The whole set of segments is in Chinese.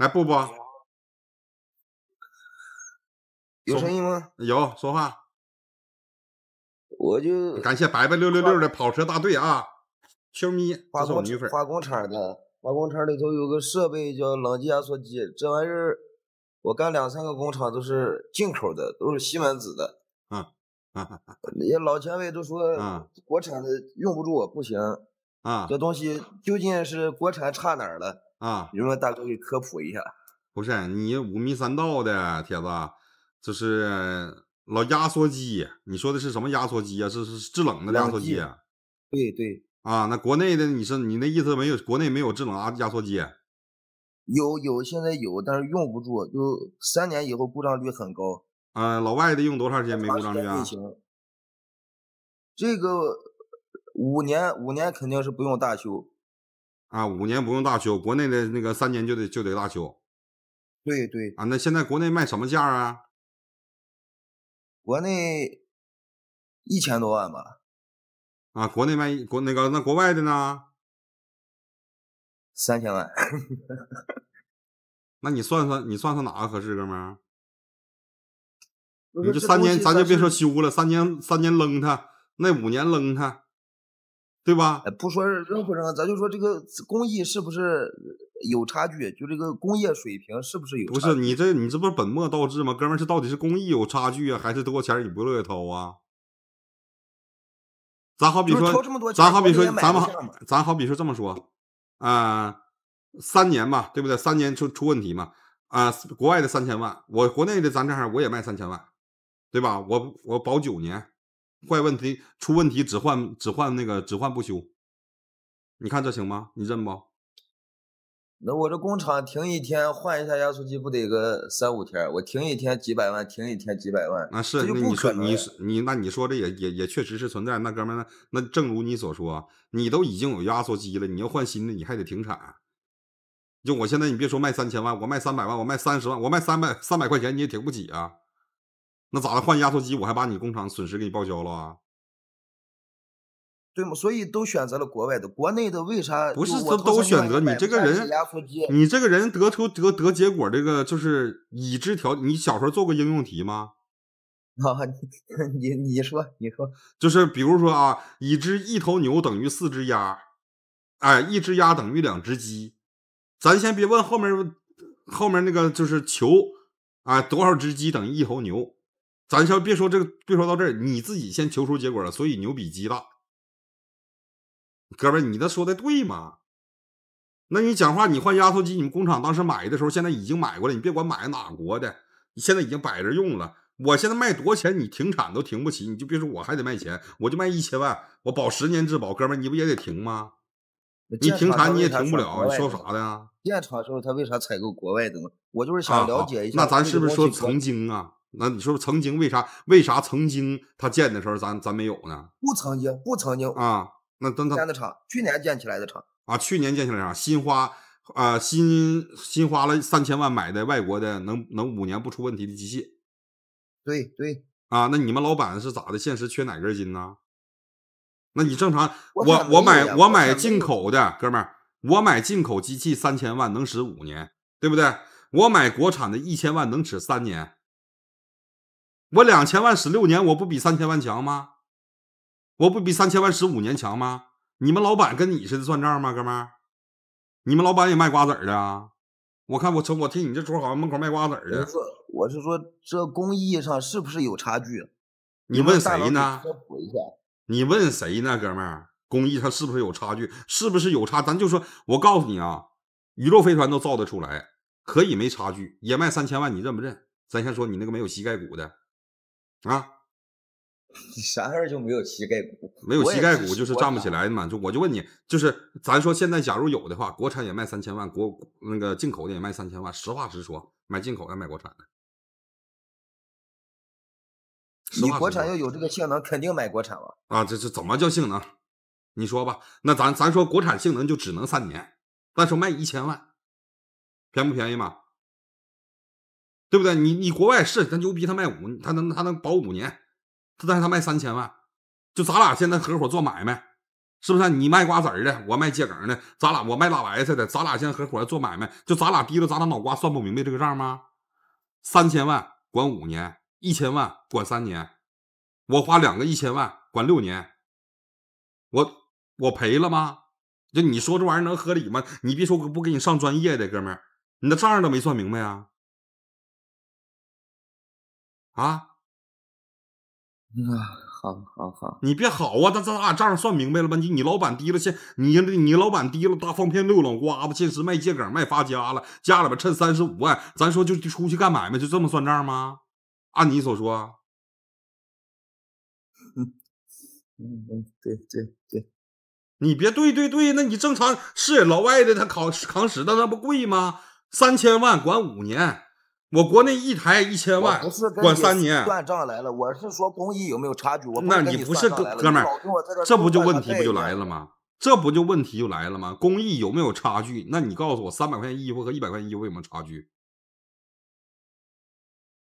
来布布，有声音吗？有说话。我就感谢白白六六六的跑车大队啊，球迷，化工女粉，化工厂的化工厂里头有个设备叫冷机压缩机，这玩意儿我干两三个工厂都是进口的，都是西门子的。啊，啊。哈，也老前辈都说，国产的用不住，不行。啊，这东西究竟是国产差哪儿了？啊，你说大哥给科普一下，不是你五迷三道的铁子，就是老压缩机。你说的是什么压缩机啊？是是制冷的压缩机？对对。啊，那国内的，你说你那意思没有？国内没有制冷压压缩机？有有，现在有，但是用不住，就三年以后故障率很高。啊，老外的用多长时间没故障率啊？这个五年五年肯定是不用大修。啊，五年不用大修，国内的那个三年就得就得大修，对对啊，那现在国内卖什么价啊？国内一千多万吧，啊，国内卖国那个那国外的呢？三千万，那你算算，你算算哪个合适，哥们儿？你就三年，咱就别说修了，三年三年扔它，那五年扔它。对吧？不说任何人，咱就说这个工艺是不是有差距？就这个工业水平是不是有？不是你这你这不是本末倒置吗？哥们儿是到底是工艺有差距啊，还是多少钱你不乐意掏啊？咱好比说，咱好比说咱们，咱好比说这么说啊，三年吧，对不对？三年出出问题嘛啊？国外的三千万，我国内的咱这哈我也卖三千万，对吧？我我保九年。坏问题出问题只换只换那个只换不修，你看这行吗？你认不？那我这工厂停一天换一下压缩机不得个三五天？我停一天几百万，停一天几百万。那是那你说你你那你说这也也也确实是存在。那哥们那那正如你所说，你都已经有压缩机了，你要换新的你还得停产。就我现在你别说卖三千万，我卖三百万，我卖三十万，我卖三百三百块钱你也挺不起啊。那咋的？换压缩机，我还把你工厂损失给你报销了啊？对吗？所以都选择了国外的，国内的为啥不是？都都选择你这个人，你这个人得出得得结果，这个就是已知条。你小时候做过应用题吗？啊，你你你说你说，就是比如说啊，已知一头牛等于四只鸭，哎，一只鸭等于两只鸡，咱先别问后面后面那个就是求啊多少只鸡等于一头牛。咱先别说这个，别说到这儿，你自己先求出结果了，所以牛比鸡大。哥们儿，你那说的对吗？那你讲话，你换压缩机，你们工厂当时买的时候，现在已经买过了，你别管买哪国的，你现在已经摆着用了。我现在卖多少钱，你停产都停不起，你就别说我还得卖钱，我就卖一千万，我保十年质保，哥们儿你不也得停吗？你停产你也停不了，你说啥的？电厂时候他为啥采购国外的？我就是想了解一下，那咱是不是说曾经啊？那你说，曾经为啥？为啥曾经他建的时候，咱咱没有呢？不曾经，不曾经啊！那等他建的厂，去年建起来的厂啊，去年建起来厂，新花啊，新新花了三千万买的外国的，能能五年不出问题的机器。对对啊，那你们老板是咋的？现实缺哪根筋呢？那你正常，我我买我买进口的，哥们儿，我买进口机器三千万能使五年，对不对？我买国产的一千万能使三年。我两千万使六年，我不比三千万强吗？我不比三千万十五年强吗？你们老板跟你似的算账吗，哥们儿？你们老板也卖瓜子儿的？我看我瞅我听你这桌好像门口卖瓜子儿的。我是说，这工艺上是不是有差距？你问谁呢？你问谁呢，哥们儿？工艺上是不是有差距？是不是有差？咱就说，我告诉你啊，宇宙飞船都造得出来，可以没差距，也卖三千万，你认不认？咱先说你那个没有膝盖骨的。啊，你啥事候就没有膝盖骨？没有膝盖骨就是站不起来的嘛。就我就问你，就是咱说现在，假如有的话，国产也卖三千万，国那个进口的也卖三千万。实话实说，买进口的买国产的？你国产要有这个性能，肯定买国产了。啊，这这怎么叫性能？你说吧，那咱咱说国产性能就只能三年，但是卖一千万，便不便宜嘛？对不对？你你国外是他牛逼，他卖五，他能他能保五年，他但是他卖三千万。就咱俩现在合伙做买卖，是不是？你卖瓜子的，我卖桔梗的，咱俩我卖辣白菜的，咱俩现在合伙做买卖，就咱俩低溜咱俩脑瓜算不明白这个账吗？三千万管五年，一千万管三年，我花两个一千万管六年，我我赔了吗？就你说这玩意儿能合理吗？你别说我不给你上专业的哥们儿，你那账都没算明白啊！啊啊，好好好，你别好啊，咱咱俩账算明白了吧？你你老板提了现你你老板提了大放片六脑瓜子，现实卖桔梗卖发家了，家里边趁三十五万，咱说就出去干买卖，就这么算账吗？按你所说，嗯 嗯嗯，对对对，你别对对对，那你正常是老外的，他考扛使的，那不贵吗？三千万管五年。我国内一台一千万，管三年。算账来了，我是说工艺有没有差距？我你哥们儿，这不就问题不就来了吗？这不就问题就来了吗？工艺有没有差距？那你告诉我三百块钱衣服和一百块钱衣服有什么差距？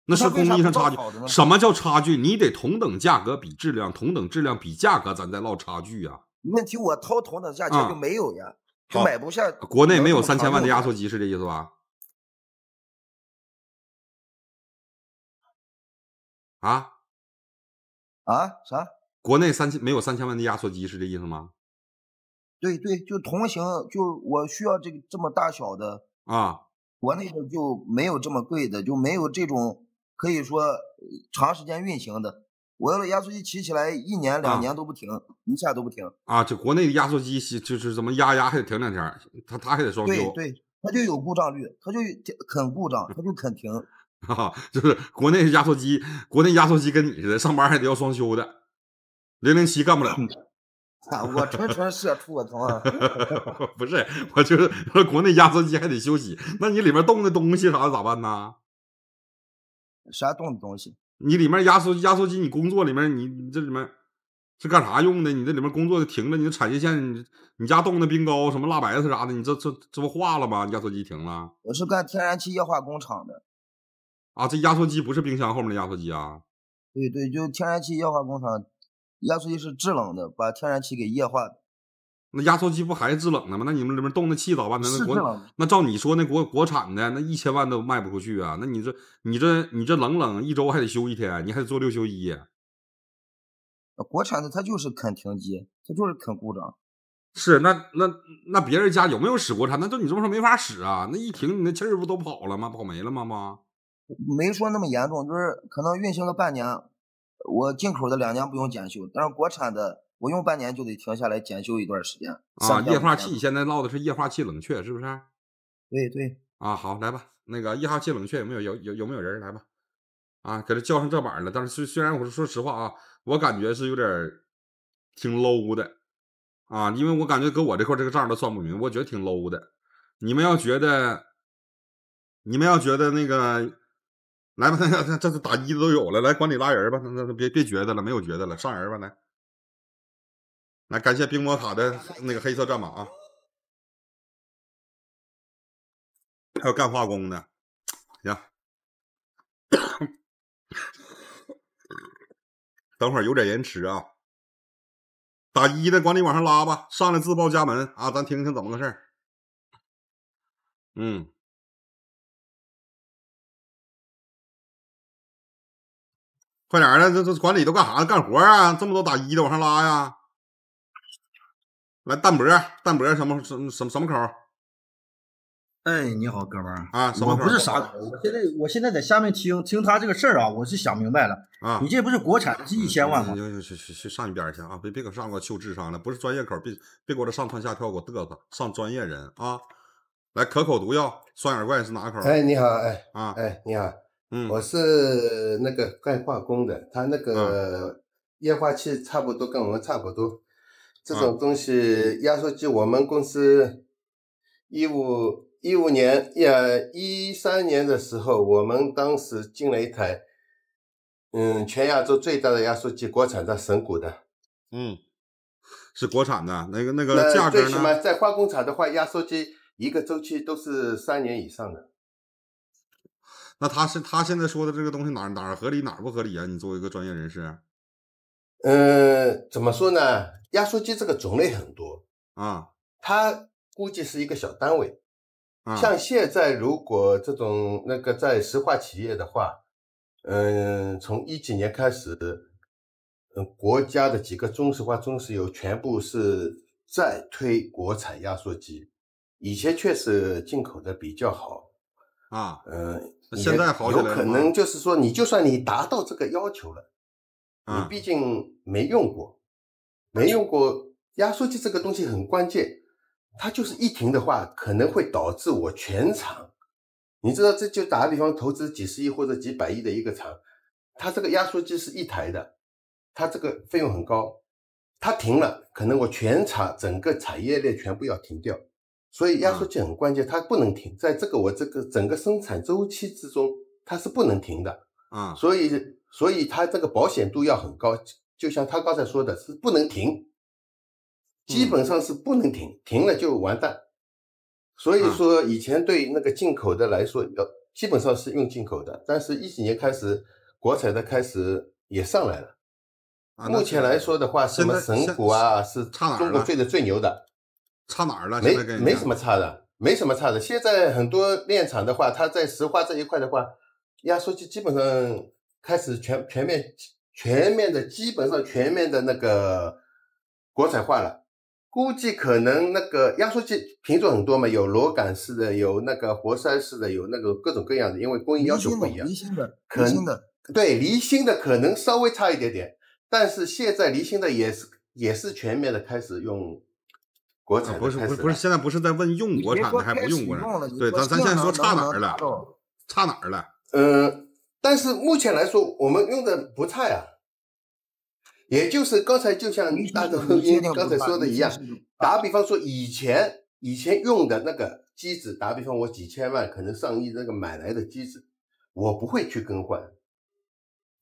那是工艺上差距。什么叫差距？你得同等价格比质量，同等质量比价格，咱再唠差距啊。问题我掏同等价钱就没有呀，就买不下。国内没有三千万的压缩机是这意思吧？啊，啊啥？国内三千没有三千万的压缩机是这意思吗？对对，就同行，就我需要这个这么大小的啊。国内的就没有这么贵的，就没有这种可以说长时间运行的。我要的压缩机骑起来一年两年都不停，一下都不停。啊，就国内的压缩机就是怎么压压还得停两天，它它还得双休。对对，就有故障率，它就肯故障，它就肯停。哈哈，就是国内压缩机，国内压缩机跟你似的，上班还得要双休的，零零七干不了。我纯纯社我操！不是，我就是说国内压缩机还得休息，那你里面冻的东西啥的咋办呢？啥冻的东西？你里面压缩压缩机，你工作里面你你这里面是干啥用的？你这里面工作的停了，你的产线，你你家冻的冰糕什么辣白菜啥的，你这这这不化了吗？压缩机停了。我是干天然气液化工厂的。啊，这压缩机不是冰箱后面的压缩机啊？对对，就天然气液化工厂，压缩机是制冷的，把天然气给液化那压缩机不还制冷的吗？那你们里面冻的气咋办呢？那国那照你说，那国国产的，那一千万都卖不出去啊？那你这你这你这冷冷一周还得休一天，你还得做六休一。国产的它就是肯停机，它就是肯故障。是，那那那别人家有没有使国产？那就你这么说没法使啊！那一停，你那气儿不都跑了吗？跑没了吗？吗？没说那么严重，就是可能运行了半年，我进口的两年不用检修，但是国产的我用半年就得停下来检修一段时间啊。液化气现在唠的是液化气冷却是不是？对对啊，好来吧，那个液化气冷却有没有有有有没有人来吧？啊，给他叫上这板了，但是虽虽然我是说实话啊，我感觉是有点挺 low 的啊，因为我感觉搁我这块这个账都算不明，我觉得挺 low 的。你们要觉得，你们要觉得那个。来吧，那这这打一的都有了，来管理拉人吧，那那别别觉得了，没有觉得了，上人吧，来，来感谢冰魔塔的那个黑色战马，啊，还有干化工的，行，等会儿有点延迟啊，打一的管理往上拉吧，上来自报家门啊，咱听听怎么回事儿，嗯。快点的，这这管理都干啥干活啊！这么多打一的往上拉呀！来，淡泊，淡泊什么什什什么口？哎，你好，哥们儿啊！我不是啥口，我现在我现在在下面听听他这个事儿啊，我是想明白了。啊！你这不是国产，是一千万。去去去去上一边去啊！别别搁上上我秀智商了，不是专业口，别别给我这上蹿下跳给我嘚瑟，上专业人啊！来，可口毒药，双眼怪是哪口？哎，你好，哎啊，哎你好。我是那个干化工的，他那个液化气差不多跟我们差不多，这种东西压缩机我们公司一五一五年呀一三年的时候，我们当时进了一台，嗯，全亚洲最大的压缩机，国产的神谷的，嗯，是国产的那个那个价格呢？在化工厂的话，压缩机一个周期都是三年以上的。那他是他现在说的这个东西哪哪合理哪不合理啊？你作为一个专业人士，呃，怎么说呢？压缩机这个种类很多，啊，它估计是一个小单位。像现在如果这种那个在石化企业的话，嗯，从一几年开始，嗯，国家的几个中石化、中石油全部是在推国产压缩机，以前确实进口的比较好。啊，嗯，现在好有可能就是说，你就算你达到这个要求了，你毕竟没用过，没用过压缩机这个东西很关键，它就是一停的话，可能会导致我全厂，你知道这就打个比方，投资几十亿或者几百亿的一个厂，它这个压缩机是一台的，它这个费用很高，它停了，可能我全厂整个产业链全部要停掉。所以压缩机很关键，它不能停，在这个我这个整个生产周期之中，它是不能停的。嗯，所以所以它这个保险度要很高，就像他刚才说的是不能停，基本上是不能停，停了就完蛋。所以说以前对那个进口的来说，要基本上是用进口的，但是一几年开始，国产的开始也上来了。目前来说的话，什么神谷啊，是中国最的最牛的。差哪儿了？没没什么差的，没什么差的。现在很多炼厂的话，它在石化这一块的话，压缩机基本上开始全全面全面的基本上全面的那个国产化了。估计可能那个压缩机品种很多嘛，有螺杆式的，有那个活塞式的，有那个各种各样的，因为工艺要求不一样。离心的，可能的。对，离心的可能稍微差一点点，但是现在离心的也是也是全面的开始用。不是不是不是，现在不是在问用国产的还不用国产？对，咱咱现在说差哪儿了？差哪儿了？呃，但是目前来说，我们用的不差呀。也就是刚才就像那个刚才说的一样，打比方说，以前以前用的那个机子，打比方我几千万可能上亿那个买来的机子，我不会去更换。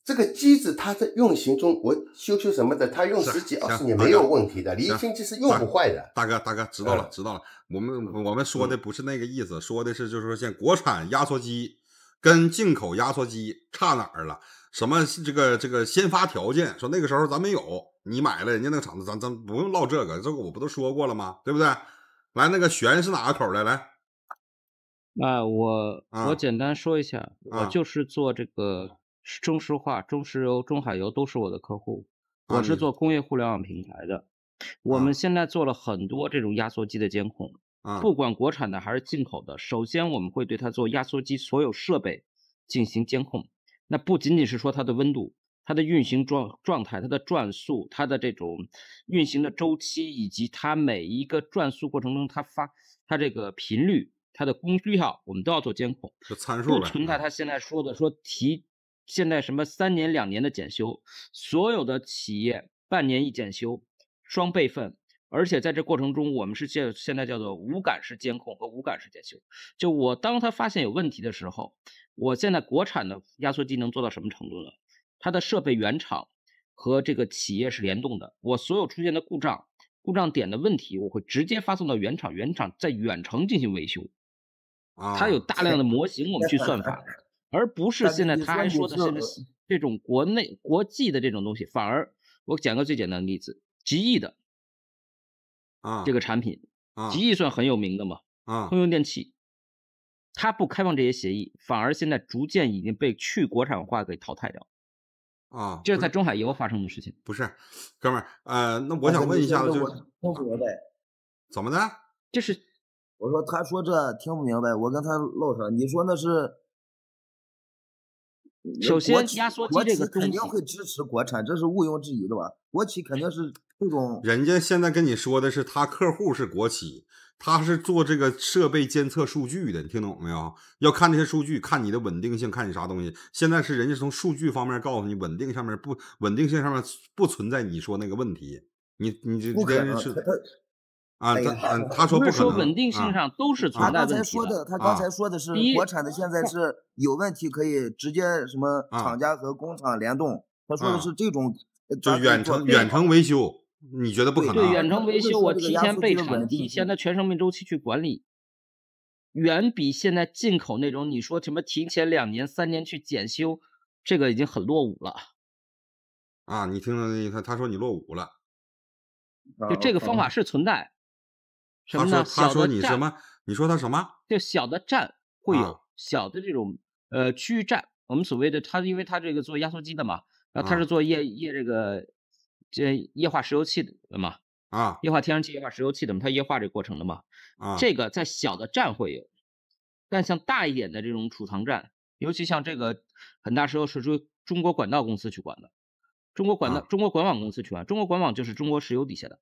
这个机子它在运行中，我修修什么的，它用十几二十年没有问题的，离心机是用不坏的。大哥，大哥，知道了，知道了。我们我们说的不是那个意思，说的是就是说，像国产压缩机跟进口压缩机差哪儿了？什么这个这个先发条件，说那个时候咱没有，你买了人家那个厂子，咱咱不用唠这个，这个我不都说过了吗？对不对？来，那个玄是哪个口的？来，啊，我我简单说一下，我就是做这个。中石化、中石油、中海油都是我的客户，我是做工业互联网平台的。我们现在做了很多这种压缩机的监控，不管国产的还是进口的，首先我们会对它做压缩机所有设备进行监控。那不仅仅是说它的温度、它的运行状状态、它的转速、它的这种运行的周期，以及它每一个转速过程中它发它这个频率、它的功需量，我们都要做监控，是参数了。不存在他现在说的说提。现在什么三年两年的检修，所有的企业半年一检修，双备份，而且在这过程中，我们是叫现在叫做无感式监控和无感式检修。就我当他发现有问题的时候，我现在国产的压缩机能做到什么程度呢？它的设备原厂和这个企业是联动的，我所有出现的故障、故障点的问题，我会直接发送到原厂，原厂在远程进行维修。啊，它有大量的模型，我们去算法。而不是现在他还说的，甚这种国内、国际的这种东西，反而我讲个最简单的例子，极易的啊，这个产品啊，极易算很有名的嘛，啊，通用电器，它不开放这些协议，反而现在逐渐已经被去国产化给淘汰掉，啊，这是在中海油发生的事情，不是，哥们儿，呃，那我想问一下子，不明白，怎么的？就是我说他说这听不明白，我跟他唠上，你说那是。首先，国企这个肯定会支持国产，这是毋庸置疑的吧？国企肯定是这种。人家现在跟你说的是，他客户是国企，他是做这个设备监测数据的，你听懂没有？要看这些数据，看你的稳定性，看你啥东西。现在是人家从数据方面告诉你，稳定上面不稳定性上面不存在你说那个问题。你你这人是。啊，他他说不可能。说稳定性上都是存在的、他刚才说的，他刚才说的是国产的现在 是有问题，可以直接什么厂家和工厂联动。他说的是这种，就远程远程维修，你觉得不可能？对，远程维修我提前备产，提前的全生命周期去管理，远比现在进口那种你说什么提前两年三年去检修，这个已经很落伍了。啊，你听到那意思？他说你落伍了。就这个方法是存在。什么呢？你什么，你说他什么？就小的站会有小的这种呃区域站，我们所谓的他，因为他这个做压缩机的嘛，然后他是做液液这个这液化石油气的嘛啊，液化天然气、液化石油气的嘛，他液化这过程的嘛啊，这个在小的站会有，但像大一点的这种储藏站，尤其像这个很大时候是说中国管道公司去管的，中国管道中国管网公司去管，中国管网就是中国石油底下的。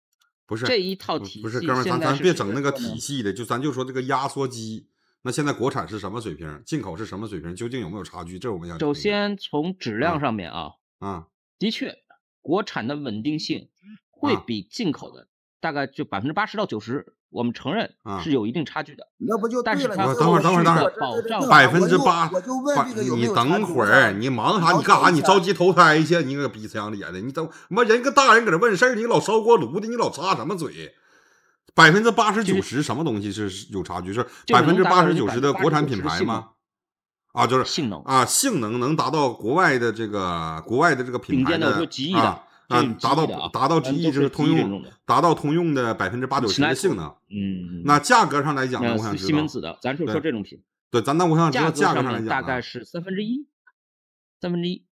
不是这一套体系，不是哥们，咱咱别整那个体系的，就咱就说这个压缩机，那现在国产是什么水平，进口是什么水平，究竟有没有差距？这我们要首先从质量上面啊，啊，的确，国产的稳定性会比进口的。大概就百分之八十到九十，我们承认是有一定差距的。那不就？但是等会续的保障百分之八，你等会儿，你忙啥？你干啥？你着急投胎去？你个鼻腔里演的？你等，妈人个大人搁这问事儿，你老烧锅炉的，你老插什么嘴？百分之八十九十什么东西是有差距？是百分之八十九十的国产品牌吗？啊，就是性能啊，性能能达到国外的这个国外的这个品牌的啊。啊，达到达到一是通用，达到通用的百分之八九十的性能。嗯，那价格上来讲呢？我想西门子的，咱是说这种品。对，咱那我想知道价格上来讲，大概是三分之一，三分之一。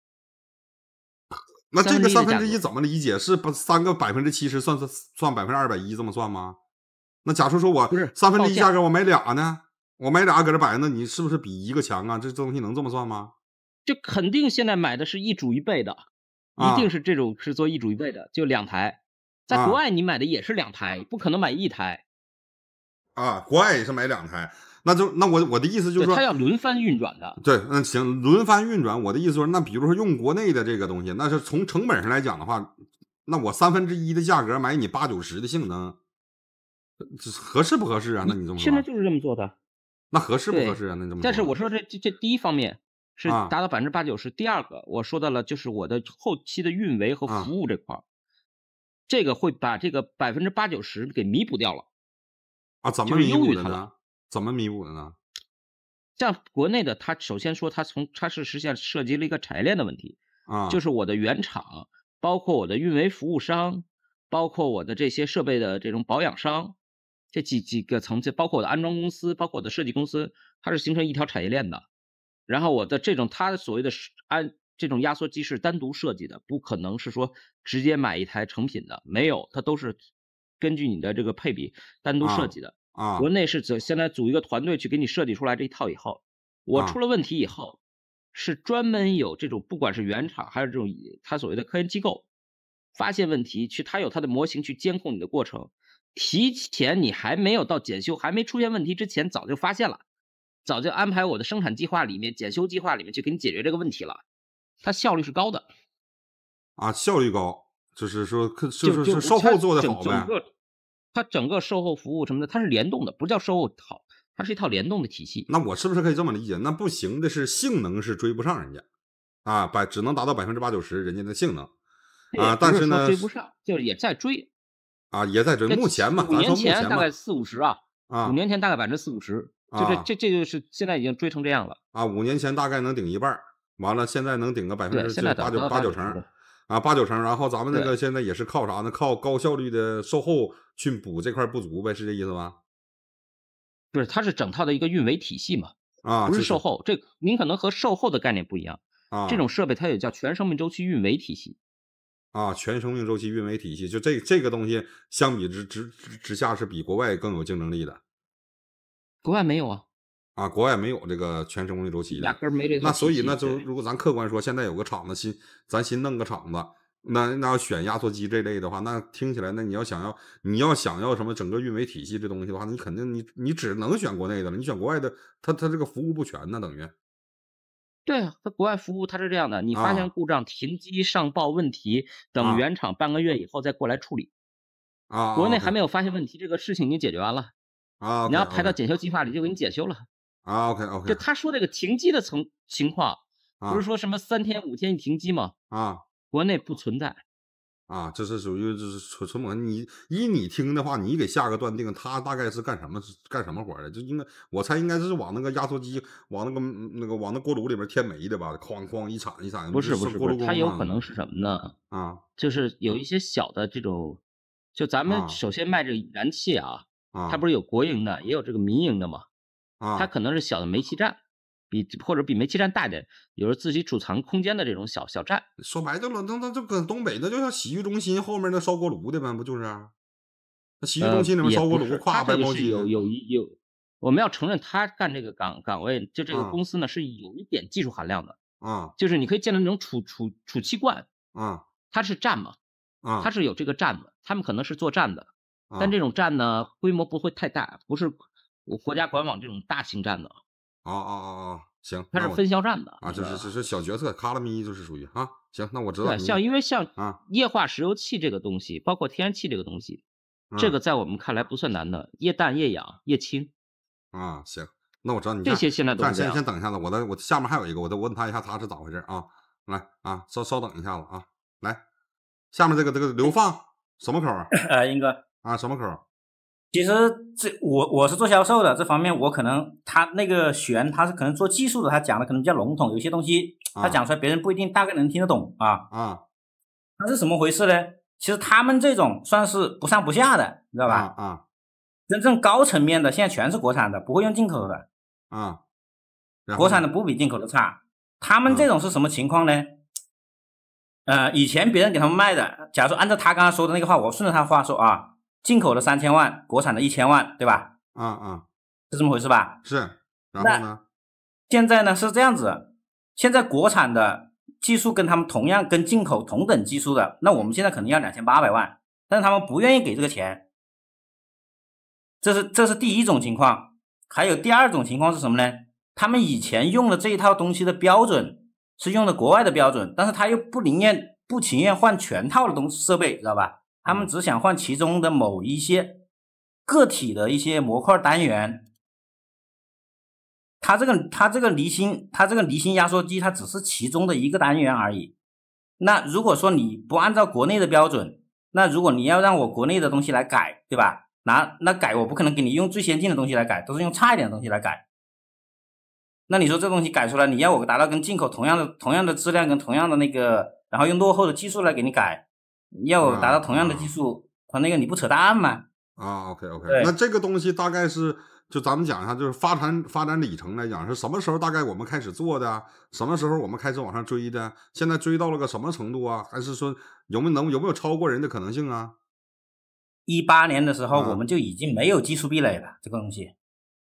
那这个三分之一怎么理解？是不三个百分之七十，算算算百分之二百一这么算吗？那假如说，我不是三分之一价格，我买俩呢？我买俩搁这摆，那你是不是比一个强啊？这东西能这么算吗？这肯定现在买的是一主一备的。一定是这种是做一主一备的，就两台，在国外你买的也是两台，不可能买一台。啊，国外也是买两台，那就那我我的意思就是说，它要轮番运转的。对，那行，轮番运转，我的意思说，那比如说用国内的这个东西，那是从成本上来讲的话，那我三分之一的价格买你八九十的性能，合适不合适啊？那你这么说，现在就是这么做的。那合适不合适啊？那怎么？但是我说这这这第一方面。是达到百分之八九十。第二个，我说到了，就是我的后期的运维和服务这块儿，这个会把这个百分之八九十给弥补掉了啊？怎么弥补的呢？怎么弥补的呢？像国内的，它首先说，它从它是实现涉及了一个产业链的问题啊，就是我的原厂，包括我的运维服务商，包括我的这些设备的这种保养商，这几几个层次，包括我的安装公司，包括我的设计公司，它是形成一条产业链的。然后我的这种，它所谓的按这种压缩机是单独设计的，不可能是说直接买一台成品的，没有，它都是根据你的这个配比单独设计的。啊，国内是怎？现在组一个团队去给你设计出来这一套以后，我出了问题以后，是专门有这种，不管是原厂还是这种，它所谓的科研机构，发现问题去，它有它的模型去监控你的过程，提前你还没有到检修，还没出现问题之前，早就发现了。早就安排我的生产计划里面、检修计划里面去给你解决这个问题了，它效率是高的，啊，效率高就是说，就是是售后做得好呗。它整个售后服务什么的，它是联动的，不叫售后好，它是一套联动的体系。那我是不是可以这么理解？那不行的是性能是追不上人家，啊，百只能达到百分之八九十人家的性能，啊，但是呢追不上，就是也在追，啊，也在追。目前嘛，五年前大概四五十啊，啊，五年前大概百分之四五十。就是这，这就是现在已经追成这样了啊！五年前大概能顶一半完了现在能顶个百分之八九八九成，啊八九成。然后咱们那个现在也是靠啥呢？靠高效率的售后去补这块不足呗，是这意思吧？不是，它是整套的一个运维体系嘛。啊，不是售后，这您可能和售后的概念不一样啊。这种设备它也叫全生命周期运维体系。啊，全生命周期运维体系，就这这个东西，相比之之之下是比国外更有竞争力的。国外没有啊，啊，国外没有这个全生命周期的，压根儿没这。那所以，那就如果咱客观说，现在有个厂子新，咱新弄个厂子，那那要选压缩机这类的话，那听起来，那你要想要，你要想要什么整个运维体系这东西的话，你肯定你你只能选国内的了。你选国外的，他他这个服务不全呢，等于。对啊，他国外服务他是这样的，你发现故障停机上报问题，等原厂半个月以后再过来处理。啊。国内还没有发现问题，这个事情已经解决完了。啊，你要排到检修计划里，就给你检修了。啊，OK OK。就他说这个停机的层情况，不是说什么三天五天一停机吗？啊，国内不存在。啊，这是属于这是纯纯蒙。你依你听的话，你给下个断定，他大概是干什么干什么活的？就应该我猜应该是往那个压缩机往那个那个往那锅炉里边添煤的吧？哐哐一铲一铲。不是不是，他有可能是什么呢？啊，就是有一些小的这种，就咱们首先卖这个燃气啊。它不是有国营的，也有这个民营的嘛？啊，它可能是小的煤气站，比或者比煤气站大点，有自己储藏空间的这种小小站。说白了，那那就跟东北那就像洗浴中心后面那烧锅炉的呗，不就是？那洗浴中心里面烧锅炉，跨白毛鸡有有有。我们要承认，他干这个岗岗位，就这个公司呢是有一点技术含量的啊。就是你可以见到那种储储储气罐啊，它是站嘛啊，它是有这个站的，他们可能是做站的。但这种站呢，规模不会太大，不是我国家管网这种大型站的。啊啊啊啊，行，它是分销站的啊，就是就是小角色，卡拉米就是属于啊。行，那我知道。像因为像啊液化石油气这个东西，包括天然气这个东西，这个在我们看来不算难的，液氮、液氧、液氢。啊，行，那我知道你这些现在都。先先先等一下子，我的我下面还有一个，我再问他一下他是咋回事啊？来啊，稍稍等一下子啊，来，下面这个这个刘放什么口啊？呃，英哥。啊，什么口？其实这我我是做销售的，这方面我可能他那个玄他是可能做技术的，他讲的可能比较笼统，有些东西他讲出来别人不一定大概能听得懂啊。啊，他是怎么回事呢？其实他们这种算是不上不下的，你知道吧？啊，真正高层面的现在全是国产的，不会用进口的。啊，国产的不比进口的差。他们这种是什么情况呢？呃，以前别人给他们卖的，假如说按照他刚刚说的那个话，我顺着他话说啊。进口的三千万，国产的一千万，对吧？嗯嗯，是这么回事吧？是。然后呢？现在呢是这样子，现在国产的技术跟他们同样，跟进口同等技术的，那我们现在肯定要两千八百万，但是他们不愿意给这个钱，这是这是第一种情况。还有第二种情况是什么呢？他们以前用的这一套东西的标准是用的国外的标准，但是他又不宁愿不情愿换全套的东西设备，知道吧？他们只想换其中的某一些个体的一些模块单元，它这个它这个离心它这个离心压缩机，它只是其中的一个单元而已。那如果说你不按照国内的标准，那如果你要让我国内的东西来改，对吧？拿那改我不可能给你用最先进的东西来改，都是用差一点的东西来改。那你说这东西改出来，你要我达到跟进口同样的同样的质量，跟同样的那个，然后用落后的技术来给你改？要达到同样的技术和那个，你不扯淡吗？啊，OK OK。那这个东西大概是，就咱们讲一下，就是发展发展里程来讲，是什么时候大概我们开始做的？什么时候我们开始往上追的？现在追到了个什么程度啊？还是说有没有能有没有超过人的可能性啊？一八年的时候，我们就已经没有技术壁垒了，这个东西。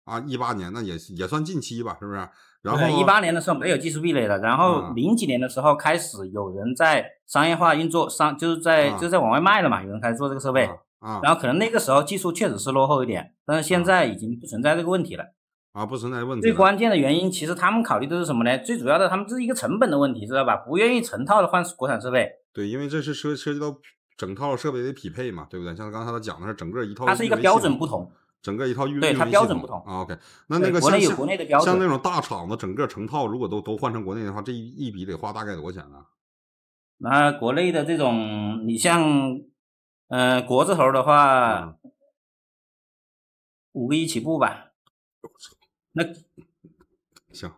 啊，一八年那也也算近期吧，是不是？然后一八年的时候没有技术壁垒了，然后零几年的时候开始有人在商业化运作，商就是在就在往外卖了嘛，有人开始做这个设备。啊，然后可能那个时候技术确实是落后一点，但是现在已经不存在这个问题了。啊，不存在问题。最关键的原因其实他们考虑的是什么呢？最主要的他们这是一个成本的问题，知道吧？不愿意成套的换国产设备。对，因为这是涉涉及到整套设备的匹配嘛，对不对？像刚才他讲的是整个一套。它是一个标准不同。整个一套运对它标准不同啊。OK，那那个像像那种大厂子，整个成套如果都都换成国内的话，这一一笔得花大概多少钱呢？那国内的这种，你像，呃，国字头的话，五个亿起步吧。那行，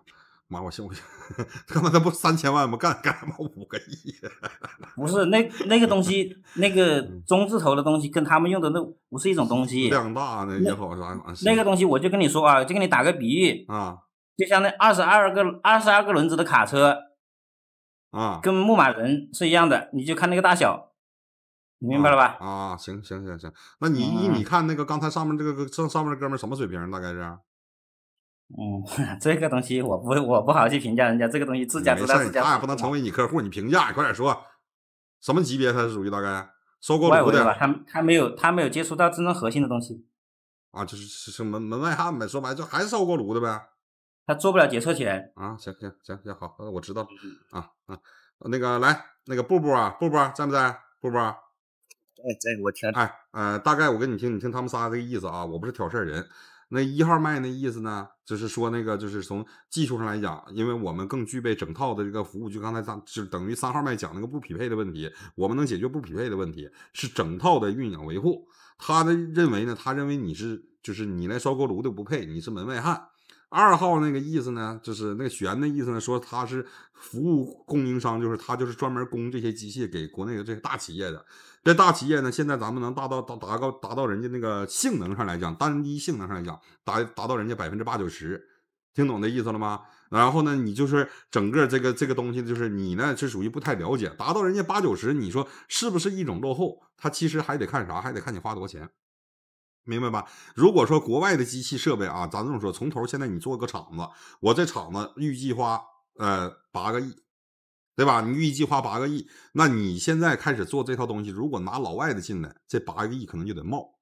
妈，我行，我行。他妈的不三千万吗？干干他妈五个亿！不是那那个东西，那个中字头的东西，跟他们用的那不是一种东西。量大那也好是。那个东西我就跟你说啊，就跟你打个比喻啊，就像那二十二个二十二个轮子的卡车啊，跟牧马人是一样的，你就看那个大小，明白了吧？啊，行行行行，那你依你看那个刚才上面这个这上面的哥们什么水平？大概是？嗯，这个东西我不我不好去评价人家，这个东西自家的事，他也不能成为你客户，你评价，快点说，什么级别他是属于大概？烧锅炉的，他他没有他没有接触到真正核心的东西，啊，就是是门门外汉呗，说白了就还是烧锅炉的呗，他做不了决策权。啊，行行行行好，我知道了啊啊，那个来那个布布啊，布布在不在？布布，哎，在，我听。哎，呃，大概我跟你听，你听他们仨这个意思啊，我不是挑事儿人。那一号麦那意思呢，就是说那个就是从技术上来讲，因为我们更具备整套的这个服务。就刚才咱就等于三号麦讲那个不匹配的问题，我们能解决不匹配的问题，是整套的运养维护。他的认为呢，他认为你是就是你来烧锅炉的不配，你是门外汉。二号那个意思呢，就是那个玄的意思呢，说他是服务供应商，就是他就是专门供这些机械给国内的这些大企业的。这大企业呢，现在咱们能大到到达到达到人家那个性能上来讲，单一性能上来讲，达达到人家百分之八九十，听懂的意思了吗？然后呢，你就是整个这个这个东西，就是你呢是属于不太了解，达到人家八九十，你说是不是一种落后？它其实还得看啥，还得看你花多少钱，明白吧？如果说国外的机器设备啊，咱这么说，从头现在你做个厂子，我这厂子预计花呃八个亿。对吧？你预计花八个亿，那你现在开始做这套东西，如果拿老外的进来，这八个亿可能就得冒，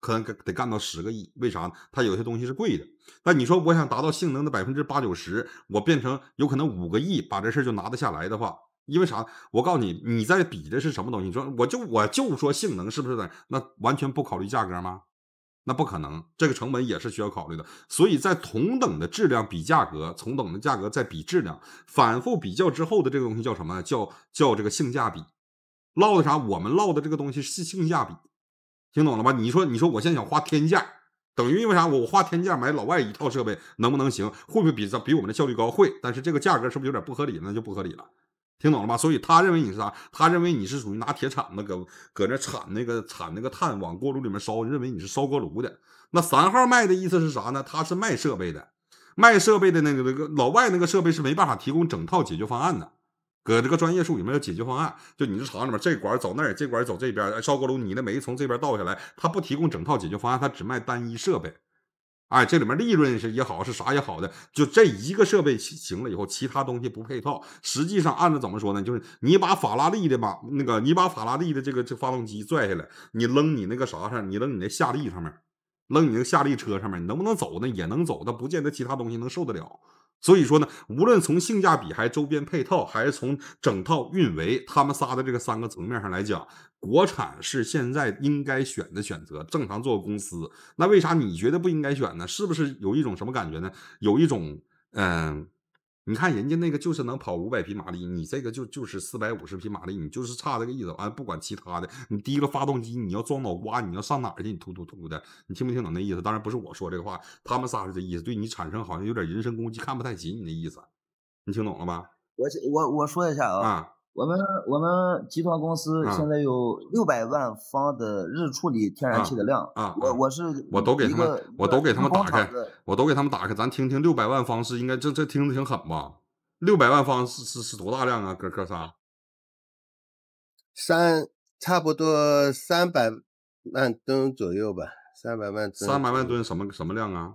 可能得干到十个亿。为啥它有些东西是贵的。那你说，我想达到性能的百分之八九十，我变成有可能五个亿把这事就拿得下来的话，因为啥？我告诉你，你在比的是什么东西？你说我就我就说性能是不是的？那完全不考虑价格吗？那不可能，这个成本也是需要考虑的。所以在同等的质量比价格，同等的价格再比质量，反复比较之后的这个东西叫什么？叫叫这个性价比。唠的啥？我们唠的这个东西是性价比。听懂了吗？你说你说，我现在想花天价，等于因为啥？我我花天价买老外一套设备，能不能行？会不会比咱比我们的效率高？会。但是这个价格是不是有点不合理？那就不合理了。听懂了吧？所以他认为你是啥？他认为你是属于拿铁铲子搁搁那铲那个铲那个碳往锅炉里面烧，认为你是烧锅炉的。那三号卖的意思是啥呢？他是卖设备的，卖设备的那个那个老外那个设备是没办法提供整套解决方案的，搁这个专业术语没有解决方案。就你这厂里面，这管走那儿，这管走这边，烧锅炉，你的煤从这边倒下来，他不提供整套解决方案，他只卖单一设备。哎，这里面利润是也好是啥也好的，就这一个设备行了以后，其他东西不配套。实际上按照怎么说呢，就是你把法拉利的马那个，你把法拉利的这个这发动机拽下来，你扔你那个啥上，你扔你那夏利上面，扔你那夏利车上面，你能不能走？呢？也能走，但不见得其他东西能受得了。所以说呢，无论从性价比，还是周边配套，还是从整套运维，他们仨的这个三个层面上来讲。国产是现在应该选的选择，正常做公司，那为啥你觉得不应该选呢？是不是有一种什么感觉呢？有一种，嗯，你看人家那个就是能跑五百匹马力，你这个就就是四百五十匹马力，你就是差这个意思。啊，不管其他的，你低了发动机，你要撞脑瓜，你要上哪儿去？你突突突的，你听没听懂那意思？当然不是我说这个话，他们仨是这意思，对你产生好像有点人身攻击，看不太起你那意思，你听懂了吧？我我我说一下啊。我们我们集团公司现在有六百万方的日处理天然气的量。啊，我我是我都给他们，我都给他们打开，我都给他们打开，咱听听六百万方是应该这这听着挺狠吧？六百万方是是是多大量啊，哥哥仨？三差不多三百万吨左右吧，三百万吨。三百万吨什么什么量啊？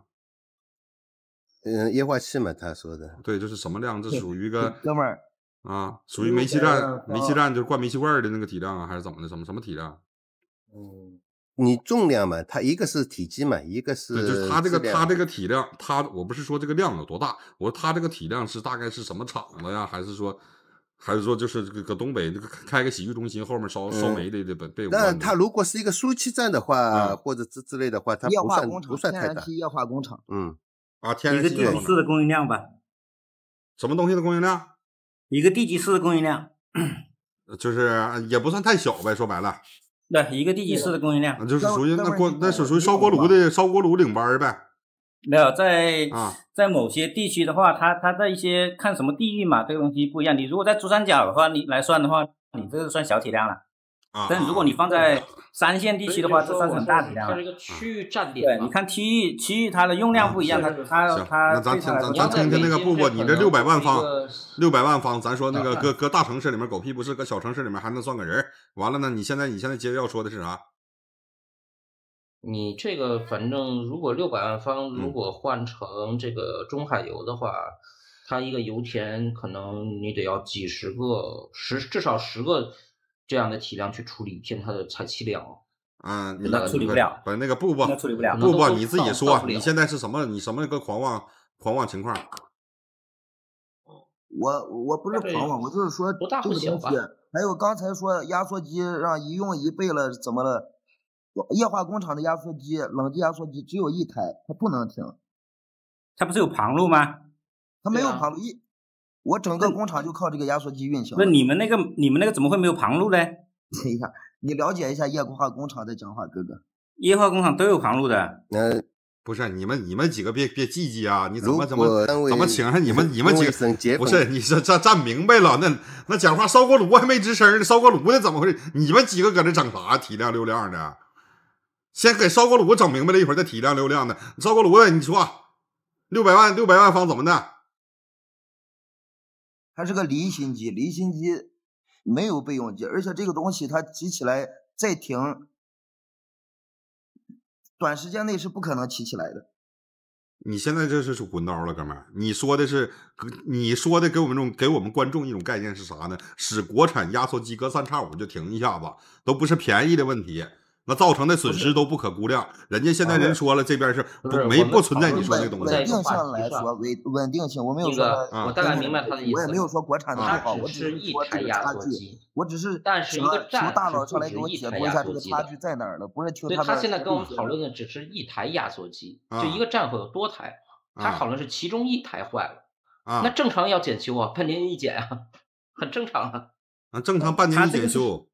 嗯，液化气嘛，他说的。对，这是什么量？这属于个哥们儿。啊，属于煤气站，煤气站就是灌煤气罐的那个体量啊，还是怎么的？什么什么体量？嗯，你重量嘛，它一个是体积嘛，一个是就它这个它这个体量，它我不是说这个量有多大，我说它这个体量是大概是什么厂子呀？还是说，还是说就是搁东北那个开个洗浴中心后面烧烧煤的的本被那它如果是一个输气站的话，或者之之类的话，它不算不算太大。炼化工厂，天然气化工厂。嗯，啊，天然气的。你是的供应量吧？什么东西的供应量？一个地级市的供应量，就是也不算太小呗。说白了，对，一个地级市的供应量，就是属于那锅，那是属于烧锅炉的烧锅炉领班儿呗。没有在在某些地区的话，它它在一些看什么地域嘛，这个东西不一样。你如果在珠三角的话，你来算的话，你这个算小体量了。啊，但如果你放在。三线地区的话，这算很大的量。区域站点，对，你看区域区域，它的用量不一样，它它它，对，行。那咱咱咱，听听那个布布，你这六百万方，六百万方，咱说那个搁搁大城市里面狗屁不是，搁小城市里面还能算个人。完了呢，你现在你现在接着要说的是啥？你这个反正如果六百万方，如果换成这个中海油的话，它一个油田可能你得要几十个十，至少十个。这样的体量去处理，其他的才七两，嗯，那处理不了，那个不不不不，你自己说，你现在是什么？你什么个狂妄狂妄情况？我我不是狂妄，我就是说，就是东西。还有刚才说压缩机让一用一备了，怎么了？液化工厂的压缩机，冷机压缩机只有一台，它不能停，它不是有旁路吗？它没有旁一。我整个工厂就靠这个压缩机运行。那你们那个，你们那个怎么会没有旁路嘞？等一下，你了解一下液化工厂的讲话，哥哥。液化工厂都有旁路的。那不是你们，你们几个别别唧唧啊！你怎么怎么怎么请上你们你们几个？不是，你这站站明白了，那那讲话烧锅炉还没吱声呢，烧锅炉的怎么回事？你们几个搁这整啥？体谅流量的？先给烧锅炉整明白了一会儿，再体谅流量的。烧锅炉的，你说六百万六百万方怎么的？它是个离心机，离心机没有备用机，而且这个东西它提起来再停，短时间内是不可能提起来的。你现在这是是混刀了，哥们儿，你说的是，你说的给我们这种给我们观众一种概念是啥呢？使国产压缩机隔三差五就停一下子，都不是便宜的问题。那造成的损失都不可估量。人家现在人说了，这边是没不存在你说那东西。稳定性来说，稳稳定性我没有说。那个我大概明白他的意思。我也没有说国产的不好，我只是台压缩机，我只是什么大脑上来给我解读一下这个差距在哪儿了，不是听他所以，他现在跟我们讨论的只是一台压缩机，就一个站会有多台，他讨论是其中一台坏了。啊，那正常要检修啊，半年一检啊，很正常啊。啊，正常半年一检修。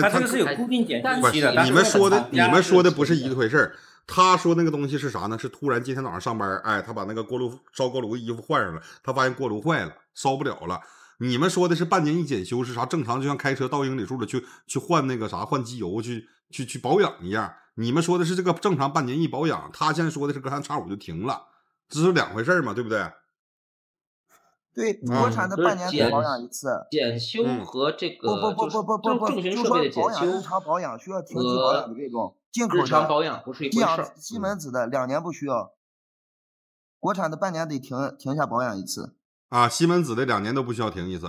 他这个是有固定检修期的，你们说的你们说的不是一个回事儿。他说那个东西是啥呢？是突然今天早上上班，哎，他把那个锅炉烧锅炉的衣服换上了，他发现锅炉坏了，烧不了了。你们说的是半年一检修是啥？正常就像开车到英里数了去去换那个啥换机油去去去保养一样。你们说的是这个正常半年一保养，他现在说的是隔三差五就停了，这是两回事嘛，对不对？对，国产的半年得保养一次，检修和这个不不不不不不，就说保养，日常保养需要停机保养的这种，正常保养不是一回事。西门子的两年不需要，国产的半年得停停下保养一次。啊，西门子的两年都不需要停一次，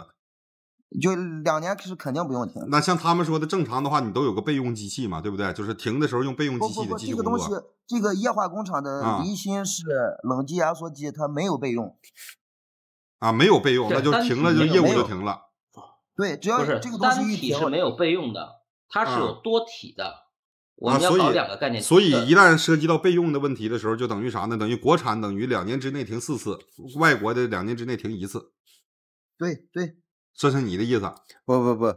就两年是肯定不用停。那像他们说的正常的话，你都有个备用机器嘛，对不对？就是停的时候用备用机器的机器这个东西，这个液化工厂的离心式冷机压缩机它没有备用。啊，没有备用，那就停了，就业务就停了。对，主要是这个单体是没有备用的，它是有多体的。我个概念。所以一旦涉及到备用的问题的时候，就等于啥呢？等于国产等于两年之内停四次，外国的两年之内停一次。对对，说是你的意思？不不不，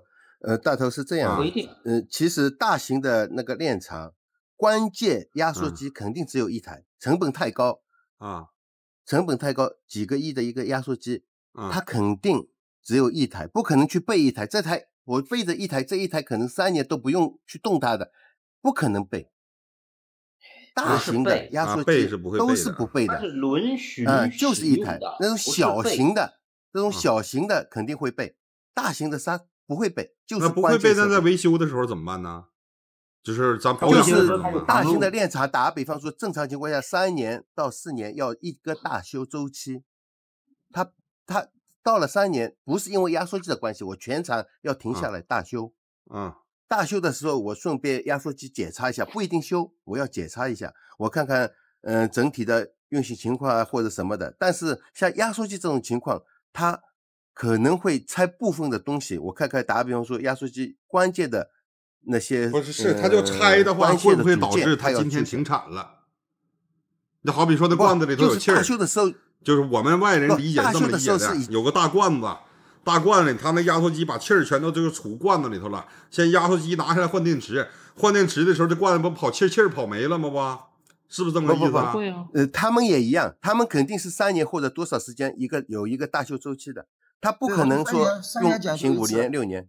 呃，大头是这样，不一定。呃，其实大型的那个炼厂关键压缩机肯定只有一台，成本太高啊。成本太高，几个亿的一个压缩机，它肯定只有一台，不可能去备一台。这台我备着一台，这一台可能三年都不用去动它的，不可能备。大型的压缩机都是不备的，是轮巡啊，就是一台。那种小型的，那种小型的肯定会备，大型的三不会备。就是不会备，那在维修的时候怎么办呢？就是咱就是大型的炼厂，打个比方说，正常情况下三年到四年要一个大修周期。他他到了三年，不是因为压缩机的关系，我全场要停下来大修。嗯，大修的时候我顺便压缩机检查一下，不一定修，我要检查一下，我看看嗯整体的运行情况啊或者什么的。但是像压缩机这种情况，它可能会拆部分的东西，我看看。打个比方说，压缩机关键的。那些不是是，他就拆的话，会不会导致他今天停产了？那好比说，那罐子里头有气儿，就是我们外人理解这么理解的，有个大罐子，大罐子，他那压缩机把气儿全都这个储罐子里头了。先压缩机拿下来换电池，换电池的时候，这罐子不跑气儿，气儿跑没了吗？不，是不是这么个意思？啊，呃，他们也一样，他们肯定是三年或者多少时间一个有一个大修周期的，他不可能说用停五年六年。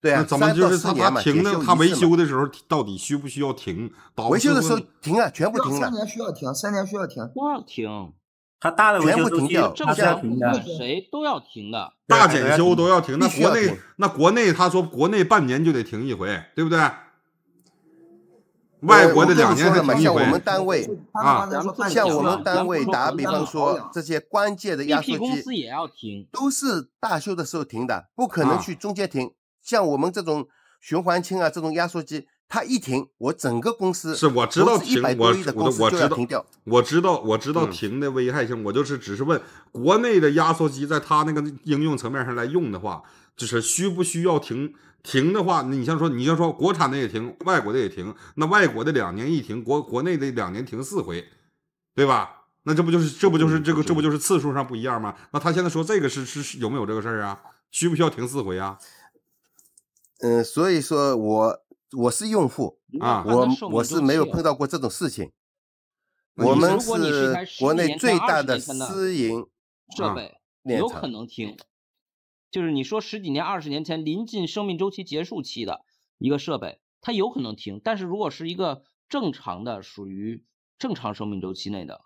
对啊，怎么就是他停呢？他维修的时候到底需不需要停？维修的时候停啊，全部停了。三年需要停，三年需要停，停。他大的维修都停，正常不管谁都要停的。大检修都要停。那国内那国内他说国内半年就得停一回，对不对？外国的两年才停一回。像我们单位啊，像我们单位打比方说这些关键的压缩机，公司也要停，都是大修的时候停的，不可能去中间停。像我们这种循环氢啊，这种压缩机，它一停，我整个公司是，我知道停，我我我知道，我知道，我知道停的危害性。我就是只是问，国内的压缩机在它那个应用层面上来用的话，就是需不需要停？停的话，你像说，你要说国产的也停，外国的也停，那外国的两年一停，国国内的两年停四回，对吧？那这不就是这不就是这个这不就是次数上不一样吗？那他现在说这个是是有没有这个事儿啊？需不需要停四回啊？嗯，所以说我我是用户啊，我我是没有碰到过这种事情。我们是国内最大的私营设备，有可能停。就是你说十几年、二十年前临近生命周期结束期的一个设备，它有可能停。但是如果是一个正常的、属于正常生命周期内的。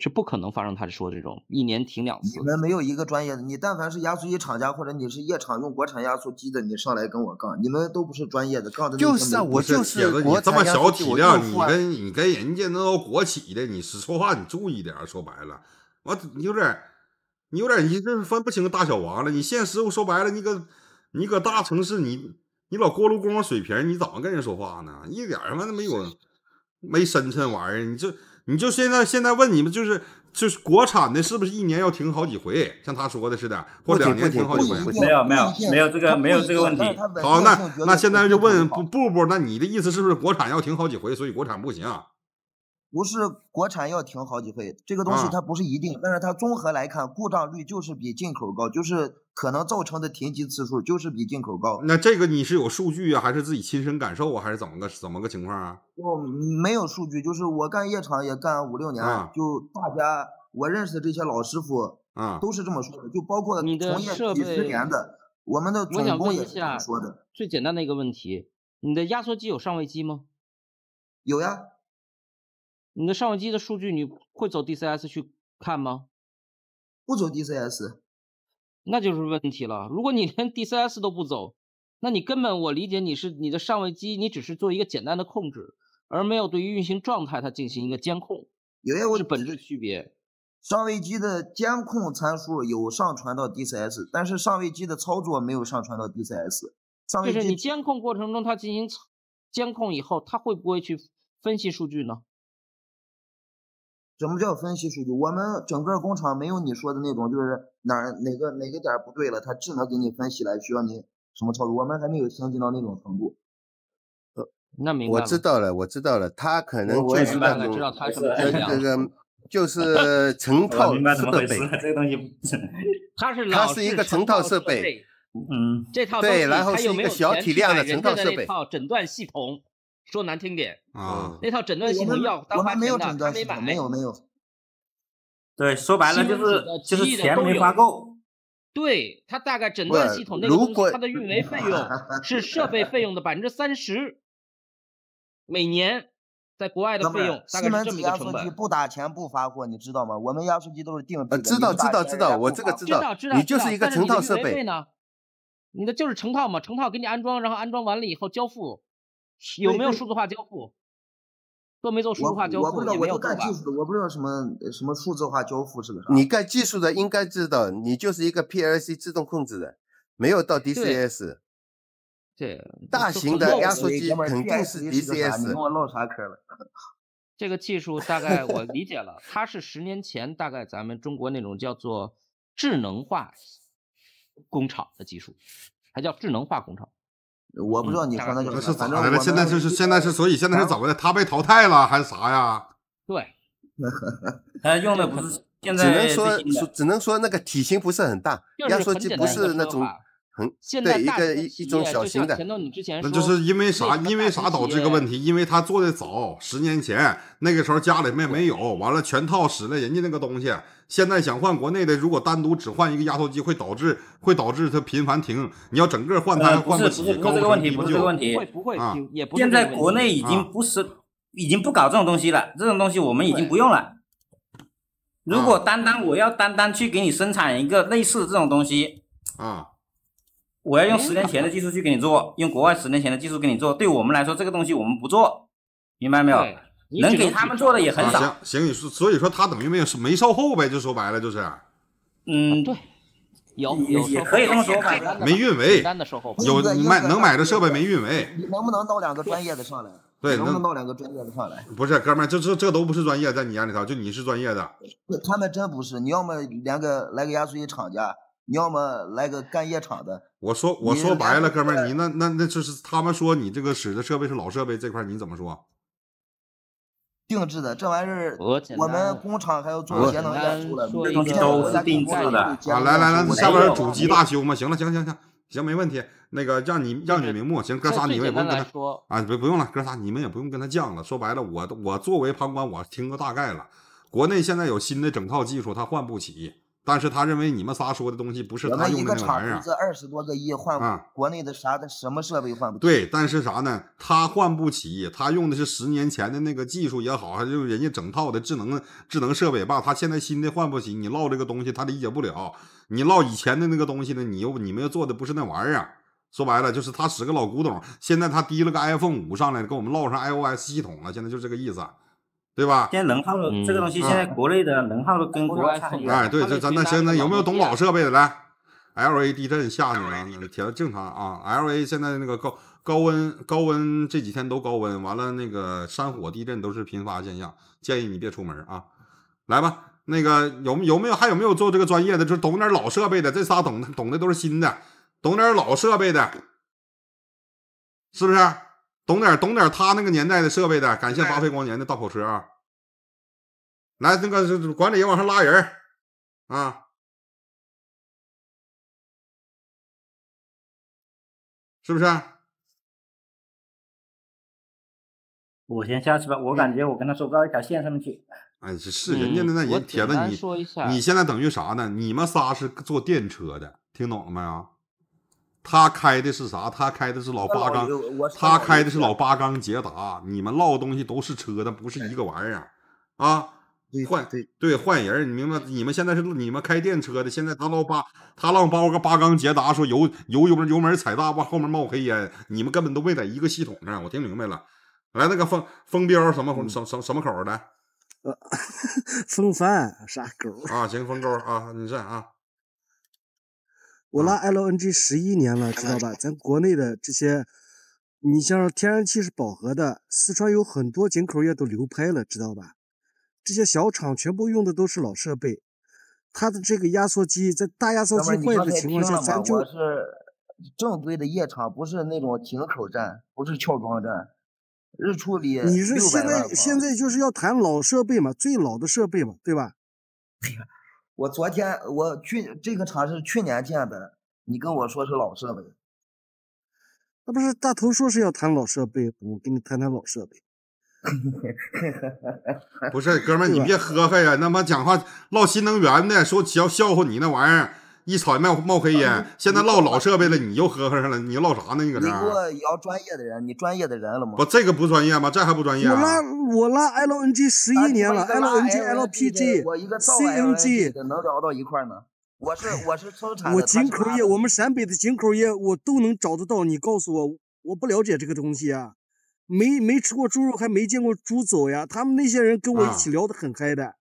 是不可能发生他说这种一年停两次。你们没有一个专业的，你但凡是压缩机厂家或者你是夜场用国产压缩机的，你上来跟我杠，你们都不是专业的，杠的。就是我就是铁子，你这么小体量，你跟你跟人家那都国企的，你说话你注意点。说白了，我你有点，你有点，你这分不清大小王了。你现实，我说白了，你搁你搁大城市，你你老锅炉工水平，你怎么跟人说话呢？一点他妈都没有，没深沉玩意儿，你这。你就现在现在问你们就是就是国产的，是不是一年要停好几回？像他说的似的，或两年停好几回？没有没有没有这个没有这个问题。好，那那现在就问布布，那你的意思是不是国产要停好几回，所以国产不行？不是国产要停好几回，这个东西它不是一定，但是它综合来看，故障率就是比进口高，就是可能造成的停机次数就是比进口高。那这个你是有数据啊，还是自己亲身感受啊，还是怎么个怎么个情况啊？我没有数据，就是我干夜场也干五六年，就大家我认识这些老师傅，嗯，都是这么说的，就包括从业几十年的，我们的总工也是这么说的。最简单的一个问题，你的压缩机有上位机吗？有呀。你的上位机的数据你会走 DCS 去看吗？不走 DCS，那就是问题了。如果你连 DCS 都不走，那你根本我理解你是你的上位机，你只是做一个简单的控制，而没有对于运行状态它进行一个监控，我是本质区别。上位机的监控参数有上传到 DCS，但是上位机的操作没有上传到 DCS。就是你监控过程中，它进行监控以后，它会不会去分析数据呢？什么叫分析数据？我们整个工厂没有你说的那种，就是哪哪个哪个点不对了，它智能给你分析来，需要你什么操作？我们还没有先进到那种程度。呃，那明白我知道了，我知道了，它可能就是那种，这个 就是成套设备。这个东西，它是它 是一个成套设备，嗯，这套对，然后是一个小体量的成套设备，诊断系统。说难听点，啊，那套诊断系统，我还没有诊断系统，没有没有。对，说白了就是就是钱没花够。对，它大概诊断系统那个东西，它的运维费用 是设备费用的百分之三十，每年。在国外的费用大概是这么一个成本。不打钱不发货，你知道吗？我们压缩机都是定制的，知道知道知道，我这个知道，你就是一个成套设备。你的就是成套嘛，成套给你安装，然后安装完了以后交付。有没有数字化交付？做没做数字化交付我不知道，我不知道什么什么数字化交付是个啥。你干技术的应该知道，你就是一个 PLC 自动控制的，没有到 DCS。对。大型的压缩机肯定是 DCS。你跟我唠啥嗑了？这个技术大概我理解了，它是十年前大概咱们中国那种叫做智能化工厂的技术，还叫智能化工厂。我不知道你说那是咋的了，现在就是现在是，所以现在是怎么的？他被淘汰了还是啥呀？对，他用的不是，只能说只能说那个体型不是很大，压缩机不是那种很对一个一一种小型的，那就是因为啥？因为啥导致这个问题？因为他做的早，十年前那个时候家里面没有，完了全套使了人家那个东西。现在想换国内的，如果单独只换一个压缩机会导致会导致它频繁停。你要整个换它换不起，不是这个问题，不会不会啊！现在国内已经不是已经不搞这种东西了，这种东西我们已经不用了。如果单单我要单单去给你生产一个类似这种东西啊，我要用十年前的技术去给你做，用国外十年前的技术给你做，对我们来说这个东西我们不做，明白没有？能给他们做的也很少。行行，你说，所以说他等于没有没售后呗，就说白了就是。嗯，对，有也也可以这么说，没运维。有，的有买能买的设备没运维。能不能弄两个专业的上来？对，能不能弄两个专业的上来？不是，哥们儿，这这这都不是专业，在你眼里头，就你是专业的。他们真不是，你要么连个来个压缩机厂家，你要么来个干夜厂的。我说我说白了，哥们儿，你那那那就是他们说你这个使的设备是老设备这块，你怎么说？定制的这玩意儿，我们工厂还有做节能技术了，都定制的啊！来来来，下边主机大修嘛，行了行行行行，没问题。那个让你让你明目，行哥仨你们也不用跟他啊，不不用了，哥仨你们也不用跟他犟了。说白了，我我作为旁观，我听个大概了。国内现在有新的整套技术，他换不起。但是他认为你们仨说的东西不是他用的那个玩意儿。一个二十多个亿换国内的啥的什么设备换不。对，但是啥呢？他换不起，他用的是十年前的那个技术也好，还是人家整套的智能智能设备吧？他现在新的换不起。你唠这个东西他理解不了，你唠以前的那个东西呢？你又你们又做的不是那玩意儿。说白了就是他使个老古董，现在他提了个 iPhone 五上来了，给我们唠上 iOS 系统了，现在就这个意思。对吧？现在能耗这个东西，现在国内的能耗都跟国外差不。哎，对，这咱那现在有没有懂老设备的来？L A 地震吓你了？铁子正常啊。L A 现在那个高高温高温这几天都高温，完了那个山火地震都是频发现象，建议你别出门啊。来吧，那个有没有没有还有没有做这个专业的，就是懂点老设备的？这仨懂的懂的都是新的，懂点老设备的，是不是？懂点懂点他那个年代的设备的，感谢八倍光年的大跑车啊！来，那个管理员往上拉人啊，是不是？我先下去吧，我感觉我跟他说不到一条线上面去。哎，是人家的那人铁子，你你现在等于啥呢？你们仨是坐电车的，听懂了没有？他开的是啥？他开的是老八缸，他开的是老八缸捷达。你们唠东西都是车，但不是一个玩意儿，啊，换对对换人，你明白？你们现在是你们开电车的，现在他唠八，他唠八个八缸捷达，说油油油门油门踩大吧，后面冒黑烟。你们根本都没在一个系统上，我听明白了。来，那个封封标什么什么什么口的？风帆啥狗啊，行，风钩啊，你这啊。我拉 LNG 十一年了，知道吧？咱国内的这些，你像天然气是饱和的，四川有很多井口也都流拍了，知道吧？这些小厂全部用的都是老设备，它的这个压缩机在大压缩机坏的情况下，咱就是正规的夜场，不是那种井口站，不是撬装站，日处理你是现在现在就是要谈老设备嘛，最老的设备嘛，对吧？哎呀。我昨天我去这个厂是去年建的，你跟我说是老设备，那不是大头说是要谈老设备，我跟你谈谈老设备。不是哥们儿，你别呵呵呀，那么讲话唠新能源的，说笑笑话你那玩意儿。一炒冒冒黑烟，现在唠老设备了，你又呵呵上了，你唠啥呢？你搁这？你给我聊专业的人，你专业的人了吗？不，这个不专业吗？这还不专业？我拉我拉 LNG 十一年了，LNG、LPG、CNG 能聊到一块呢。我是我是生产，我井口业，我们陕北的井口业，我都能找得到。你告诉我，我不了解这个东西啊，没没吃过猪肉，还没见过猪走呀。他们那些人跟我一起聊得很嗨的。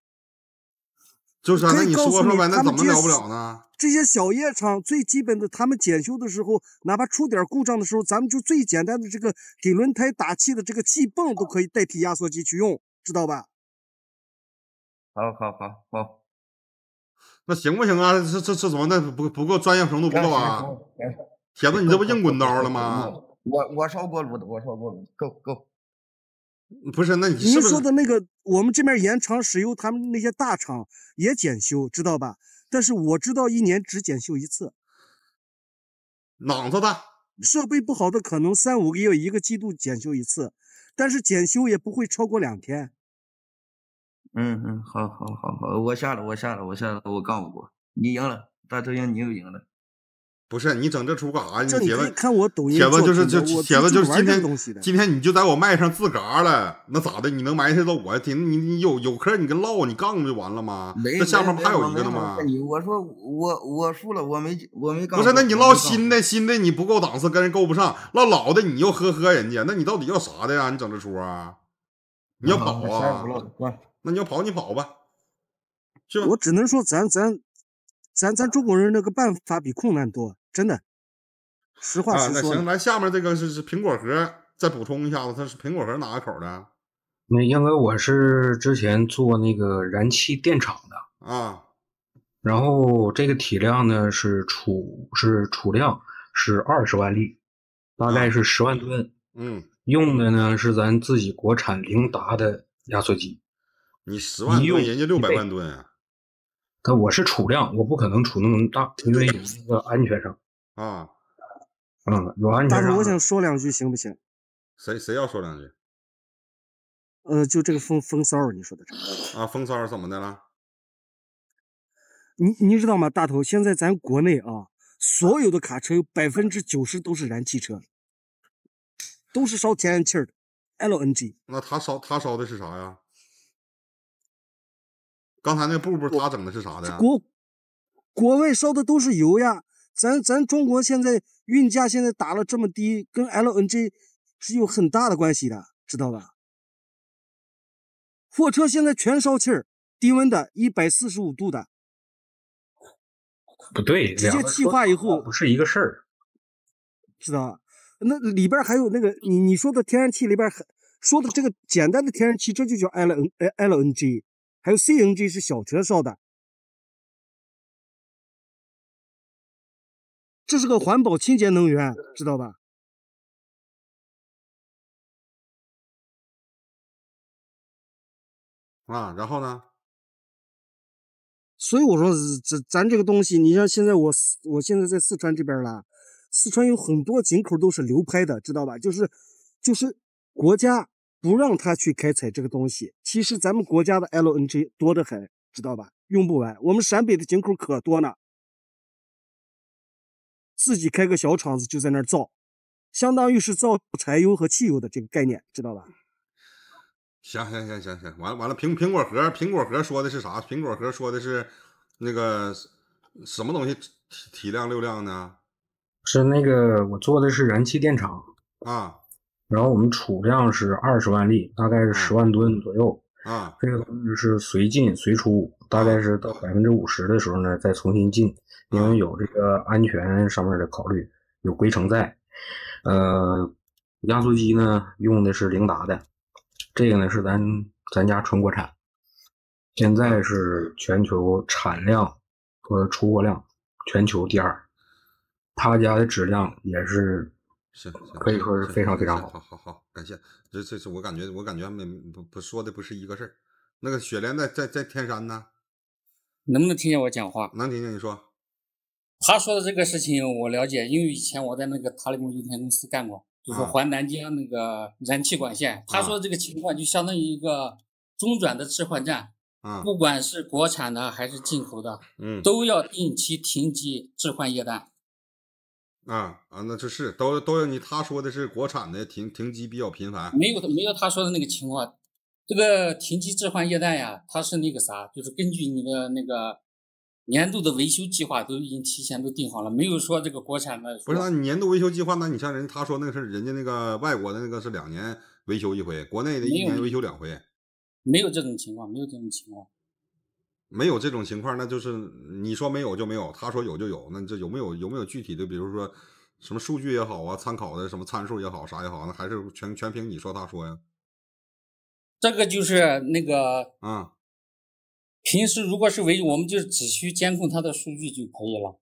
就是啊，那你说说呗，那怎么聊不了呢？这些小夜场最基本的，他们检修的时候，哪怕出点故障的时候，咱们就最简单的这个给轮胎打气的这个气泵都可以代替压缩机去用，知道吧？好好好好，那行不行啊？这这这怎么？那不不够专业程度不够啊？铁子，你这不硬滚刀了吗？我我烧锅炉的，我烧锅炉，够够。不是，那你您说的那个，我们这边延长石油他们那些大厂也检修，知道吧？但是我知道一年只检修一次。脑子吧，设备不好的可能三五个月一个季度检修一次，但是检修也不会超过两天。嗯嗯，好好好好，我下了，我下了，我下了，我干不过你，赢了，大头鹰，你又赢了。不是你整这出干啥？铁子就是就铁子就是今天今天你就在我麦上自嘎了，那咋的？你能埋汰到我？你你你有有嗑你跟唠你杠不就完了吗？那下面不还有一个呢吗？我说我我输了，我没我没。不是，那你唠新的新的你不够档次，跟人够不上；唠老的你又呵呵人家。那你到底要啥的呀？你整这出啊？你要跑啊？那你要跑你跑吧。我只能说咱咱。咱咱中国人那个办法比困难多，真的，实话实说。啊，那行，来下面这个是是苹果核，再补充一下子，它是苹果核哪个口的？那因为我是之前做那个燃气电厂的啊，然后这个体量呢是储是储量是二十万立，大概是十万吨，嗯，用的呢是咱自己国产凌达的压缩机。你十万吨，人家六百万吨啊。那我是储量，我不可能储那么大，因为有 那个安全上啊，嗯，有安全上。但是我想说两句，行不行？谁谁要说两句？呃，就这个风风骚，你说的这啊，风骚怎么的了？你你知道吗？大头，现在咱国内啊，所有的卡车有百分之九十都是燃气车，都是烧天然气的 LNG。那他烧他烧的是啥呀？刚才那步布他整的，是啥的？国国外烧的都是油呀，咱咱中国现在运价现在打了这么低，跟 LNG 是有很大的关系的，知道吧？货车现在全烧气儿，低温的，一百四十五度的。不对，直接气化以后不是一个事儿，知道吧？那里边还有那个你你说的天然气里边，说的这个简单的天然气，这就叫 LN LNG。还有 CNG 是小车烧的，这是个环保清洁能源，知道吧？啊，然后呢？所以我说，这咱这个东西，你像现在我我现在在四川这边了，四川有很多井口都是流拍的，知道吧？就是，就是国家。不让他去开采这个东西，其实咱们国家的 LNG 多得很，知道吧？用不完，我们陕北的井口可多呢，自己开个小厂子就在那儿造，相当于是造柴油和汽油的这个概念，知道吧？行行行行行，完了完了，苹苹果核苹果核说的是啥？苹果核说的是那个什么东西体体量流量呢？是那个我做的是燃气电厂啊。然后我们储量是二十万粒，大概是十万吨左右。啊，这个东西是随进随出，大概是到百分之五十的时候呢，再重新进，因为有这个安全上面的考虑，有规程在。呃，压缩机呢用的是凌达的，这个呢是咱咱家纯国产，现在是全球产量和出货量全球第二，他家的质量也是。行，可以说是非常非常好，好，好，好，感谢。这，这是，我感觉，我感觉没不不说的不是一个事儿。那个雪莲在在在天山呢，能不能听见我讲话？能听见，你说。他说的这个事情我了解，因为以前我在那个塔里木油田公司干过，就是环南疆那个燃气管线。他说这个情况就相当于一个中转的置换站，不管是国产的还是进口的，嗯，都要定期停机置换液氮。啊啊，那这是都都有你他说的是国产的停停机比较频繁，没有没有他说的那个情况，这个停机置换液氮呀，他是那个啥，就是根据你的那个年度的维修计划都已经提前都定好了，没有说这个国产的不是那你年度维修计划，那你像人他说那个是人家那个外国的那个是两年维修一回，国内的一年维修两回，没有这种情况，没有这种情况。没有这种情况，那就是你说没有就没有，他说有就有。那这有没有有没有具体的，比如说什么数据也好啊，参考的什么参数也好，啥也好，那还是全全凭你说他说呀？这个就是那个啊，平时如果是维，我们就只需监控他的数据就可以了。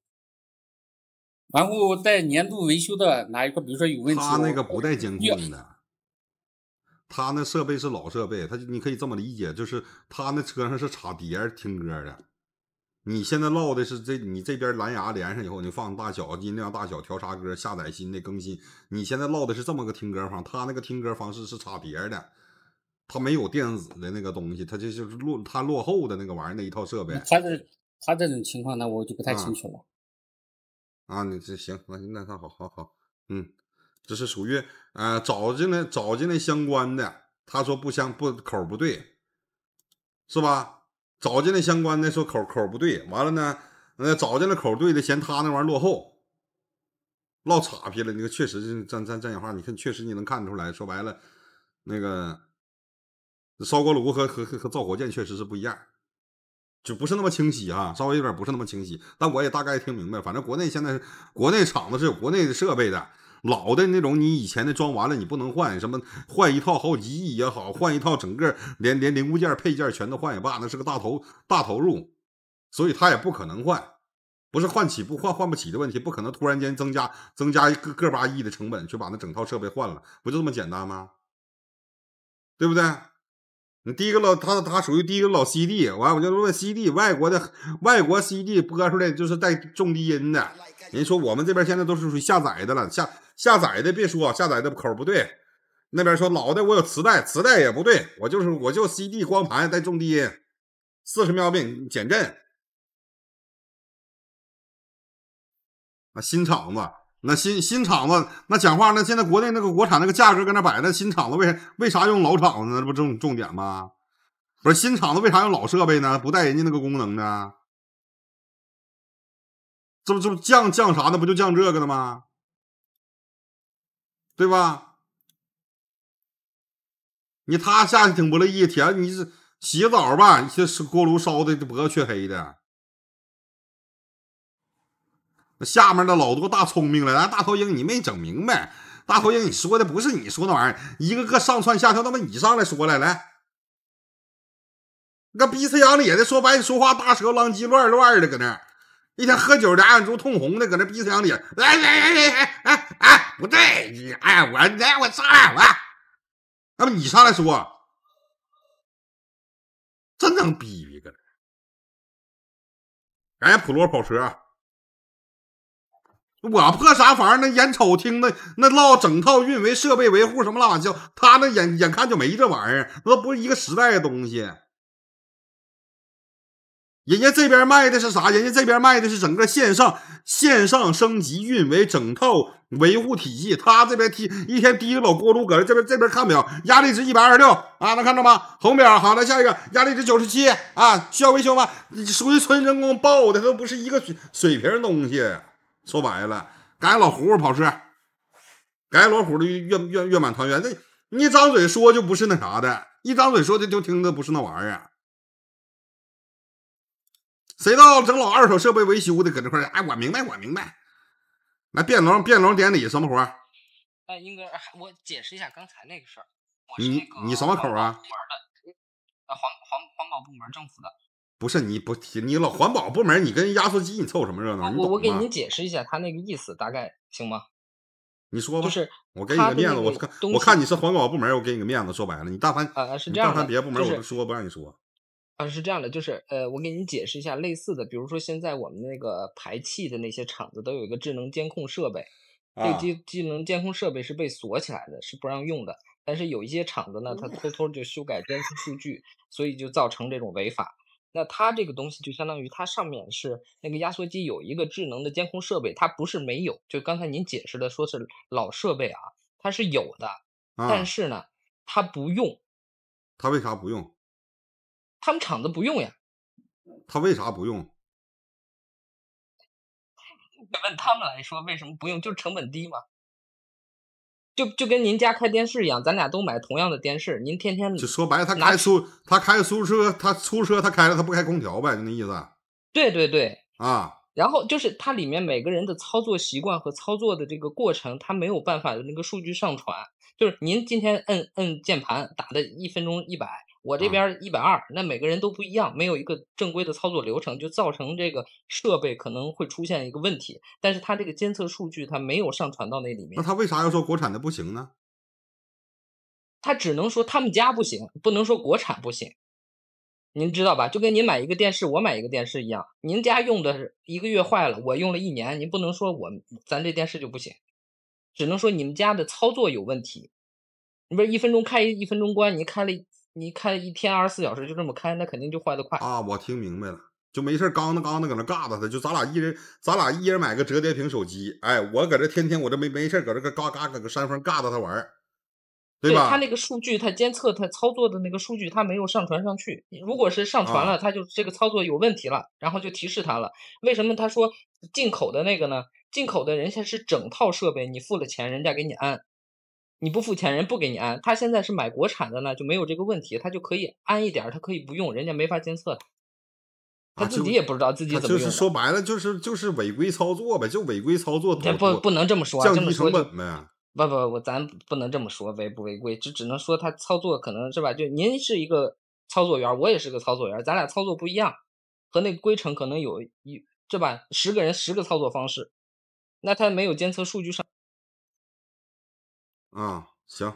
然后在年度维修的哪一块，比如说有问题，他那个不带监控的。他那设备是老设备，他就你可以这么理解，就是他那车上是插碟儿听歌的。你现在唠的是这，你这边蓝牙连上以后，你放大小音量大小调啥歌，下载新的更新。你现在唠的是这么个听歌方，他那个听歌方式是插碟儿的，他没有电子的那个东西，他这就是落他落后的那个玩意儿那一套设备。他这他这种情况，那我就不太清楚了。啊，你这行，那那他好好好，嗯。这是属于呃找进来找进来相关的，他说不相不口不对，是吧？找进来相关的说口口不对，完了呢呃找进来口对的嫌他那玩意儿落后，落岔皮了。那个确实是咱咱咱讲话，你看确实你能看出来。说白了，那个烧锅炉和和和造火箭确实是不一样，就不是那么清晰啊，稍微有点不是那么清晰。但我也大概听明白反正国内现在国内厂子是有国内的设备的。老的那种，你以前的装完了，你不能换什么换一套好几亿也好，换一套整个连连零部件配件全都换也罢，那是个大投大投入，所以他也不可能换，不是换起不换换不起的问题，不可能突然间增加增加一个个把亿的成本去把那整套设备换了，不就这么简单吗？对不对？第一个老，他他属于第一个老 CD，完我就问 CD，外国的外国 CD 播出来就是带重低音的，人说我们这边现在都是属于下载的了，下下载的别说下载的口不对，那边说老的我有磁带，磁带也不对，我就是我就 CD 光盘带重低音，四十秒变减震，啊新厂子。那新新厂子，那讲话，那现在国内那个国产那个价格跟那摆的，新厂子为为啥用老厂子呢？这不重重点吗？不是新厂子为啥用老设备呢？不带人家那个功能呢？这不这不降降啥的？不就降这个了吗？对吧？你他下去挺不乐意，铁，你是洗澡吧？你是锅炉烧的脖子黢黑的。那下面的老多大聪明了，来大头鹰，你没整明白？大头鹰，你说的不是你说那玩意儿，一个个上蹿下跳，那么你上来说来来，那逼呲羊咧的，说白说话大舌头，狼叽乱乱的，搁那一天喝酒，的眼珠通红的，搁那逼呲羊咧，来来来来来，哎，不对，哎，我来，我上来，我，那么你上来说，真能逼逼，搁那，感谢普罗跑车。我破啥房？那眼瞅、听、那那唠整套运维设备维护什么七八糟，他那眼眼看就没这玩意儿，那不是一个时代的东西。人家这边卖的是啥？人家这边卖的是整个线上线上升级运维整套维护体系。他这边提一天提个老锅炉搁这，这边这边看表，压力值一百二十六啊，能看到吗？红表好，的，下一个压力值九十七啊，需要维修吗？属于纯人工报的，都不是一个水水平东西。说白了，改老胡胡跑车，改老虎的月月月满团圆。那你一张嘴说就不是那啥的，一张嘴说的就听的不是那玩意儿。谁到整老二手设备维修的搁这块儿？哎，我明白，我明白。那变龙变龙典礼什么活？哎，英哥，我解释一下刚才那个事儿。你你什么口啊？啊，环环环保部门政府的。不是你不你老环保部门，你跟压缩机你凑什么热闹？我我给您解释一下他那个意思，大概行吗？你说吧，就是我给你个面子，我看我看你是环保部门，我给你个面子。说白了，你大凡啊是这样，大凡别的部门我都说不让你说。啊，是这样的，就是呃，我给你解释一下类似的，比如说现在我们那个排气的那些厂子都有一个智能监控设备，这机智能监控设备是被锁起来的，是不让用的。但是有一些厂子呢，他偷偷就修改监测数据，所以就造成这种违法。那它这个东西就相当于它上面是那个压缩机有一个智能的监控设备，它不是没有，就刚才您解释的说是老设备啊，它是有的，但是呢，它不用。他为啥不用？他们厂子不用呀。他为啥不用？问他们来说为什么不用，就成本低嘛。就就跟您家开电视一样，咱俩都买同样的电视，您天天就说白了，他开苏他开出租车，他出租车他开了，他不开空调呗，就那意思。对对对，啊，然后就是它里面每个人的操作习惯和操作的这个过程，它没有办法的那个数据上传，就是您今天摁摁键盘打的一分钟一百。我这边一百二，那每个人都不一样，没有一个正规的操作流程，就造成这个设备可能会出现一个问题。但是它这个监测数据它没有上传到那里面。那他为啥要说国产的不行呢？他只能说他们家不行，不能说国产不行。您知道吧？就跟您买一个电视，我买一个电视一样。您家用的，一个月坏了，我用了一年，您不能说我咱这电视就不行，只能说你们家的操作有问题。你不是一分钟开一分钟关，你开了。你开一天二十四小时就这么开，那肯定就坏得快啊！我听明白了，就没事刚的刚的搁那尬着他，就咱俩一人，咱俩一人买个折叠屏手机，哎，我搁这天天我这没没事搁这个嘎嘎搁个山峰尬着他玩，对吧？他那个数据，他监测他操作的那个数据，他没有上传上去。如果是上传了，他就这个操作有问题了，然后就提示他了。为什么他说进口的那个呢？进口的人家是整套设备，你付了钱，人家给你安。你不付钱，人不给你安。他现在是买国产的呢，就没有这个问题，他就可以安一点儿，他可以不用，人家没法监测他，他自己也不知道自己怎么用。就是说白了，就是就是违规操作呗，就违规操作不不能这么说，这么说不降低成本呗。不不，咱不能这么说，违不违规，只只能说他操作可能是吧？就您是一个操作员，我也是个操作员，咱俩操作不一样，和那个规程可能有一这吧，十个人十个操作方式，那他没有监测数据上。啊，行，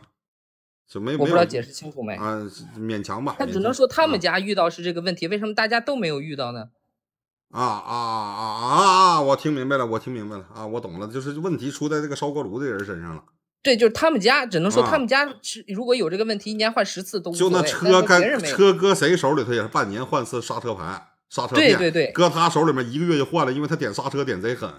就没我不知道解释清楚没啊？勉强吧。他只能说他们家遇到是这个问题，为什么大家都没有遇到呢？啊啊啊啊啊！我听明白了，我听明白了啊！我懂了，就是问题出在这个烧锅炉的人身上了。对，就是他们家，只能说他们家是如果有这个问题，一年换十次都。就那车该车搁谁手里头也是半年换次刹车盘、刹车片。对对对，搁他手里面一个月就换了，因为他点刹车点贼狠。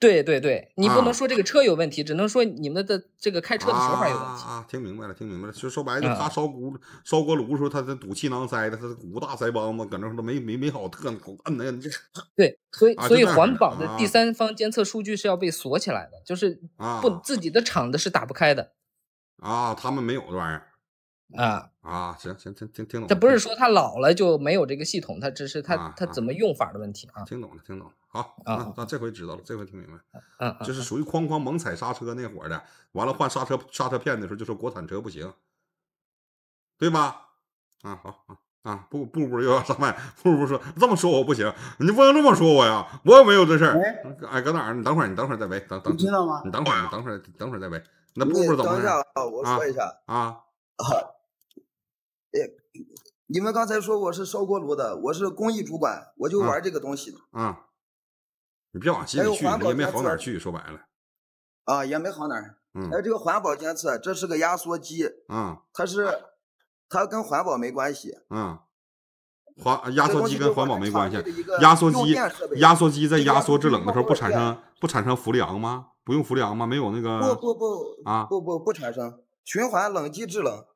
对对对，你不能说这个车有问题，只能说你们的这个开车的手法有问题。啊。听明白了，听明白了。实说白了，他烧锅烧锅炉时候，他这堵气囊塞的，他鼓大腮帮子，搁那都没没没好特摁那。对，所以所以环保的第三方监测数据是要被锁起来的，就是啊不自己的厂子是打不开的。啊，他们没有这玩意儿。啊啊，行行行，听懂了。他不是说他老了就没有这个系统，他只是他他怎么用法的问题啊。听懂了，听懂。了。好啊，那这回知道了，这回听明白，嗯，就是属于哐哐猛踩刹车那伙儿的，完了换刹车刹车片的时候就说国产车不行，对吧？啊，好啊啊，步步步又要上麦，步步说这么说我不行，你不能这么说我呀，我也没有这事儿，哎，搁哪儿？你等会儿，你等会儿再围，等等，知道吗？你等会儿，等会儿，等会儿再围。那步步怎么啊，我说一下啊啊，哎，你们刚才说我是烧锅炉的，我是工艺主管，我就玩这个东西，嗯。你别往心里去，也没好哪儿去。说白了，啊，也没好哪儿。嗯。还有这个环保监测，这是个压缩机啊，它是，它跟环保没关系。嗯，环压缩机跟环保没关系。压缩机，压缩机在压缩制冷的时候不产生不产生氟利昂吗？不用氟利昂吗？没有那个？不不不啊！不不不产生循环冷机制冷，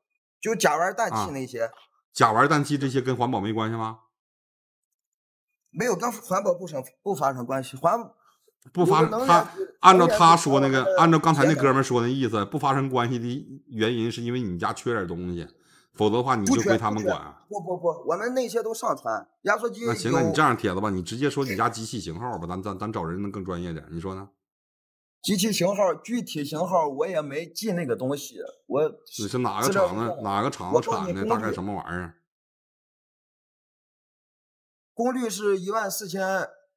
就甲烷氮气那些。甲烷氮气这些跟环保没关系吗？没有跟环保部省不发生关系，环不发他按照他说那个，按照刚才那哥们说那意思，不发生关系的原因是因为你家缺点东西，否则的话你就归他们管。不不不，我们那些都上传压缩机。那行，那你这样铁子吧，你直接说你家机器型号吧，咱咱咱找人能更专业点，你说呢？机器型号，具体型号我也没记那个东西，我你是哪个厂子？哪个厂子产的？大概什么玩意儿？功率是一万四千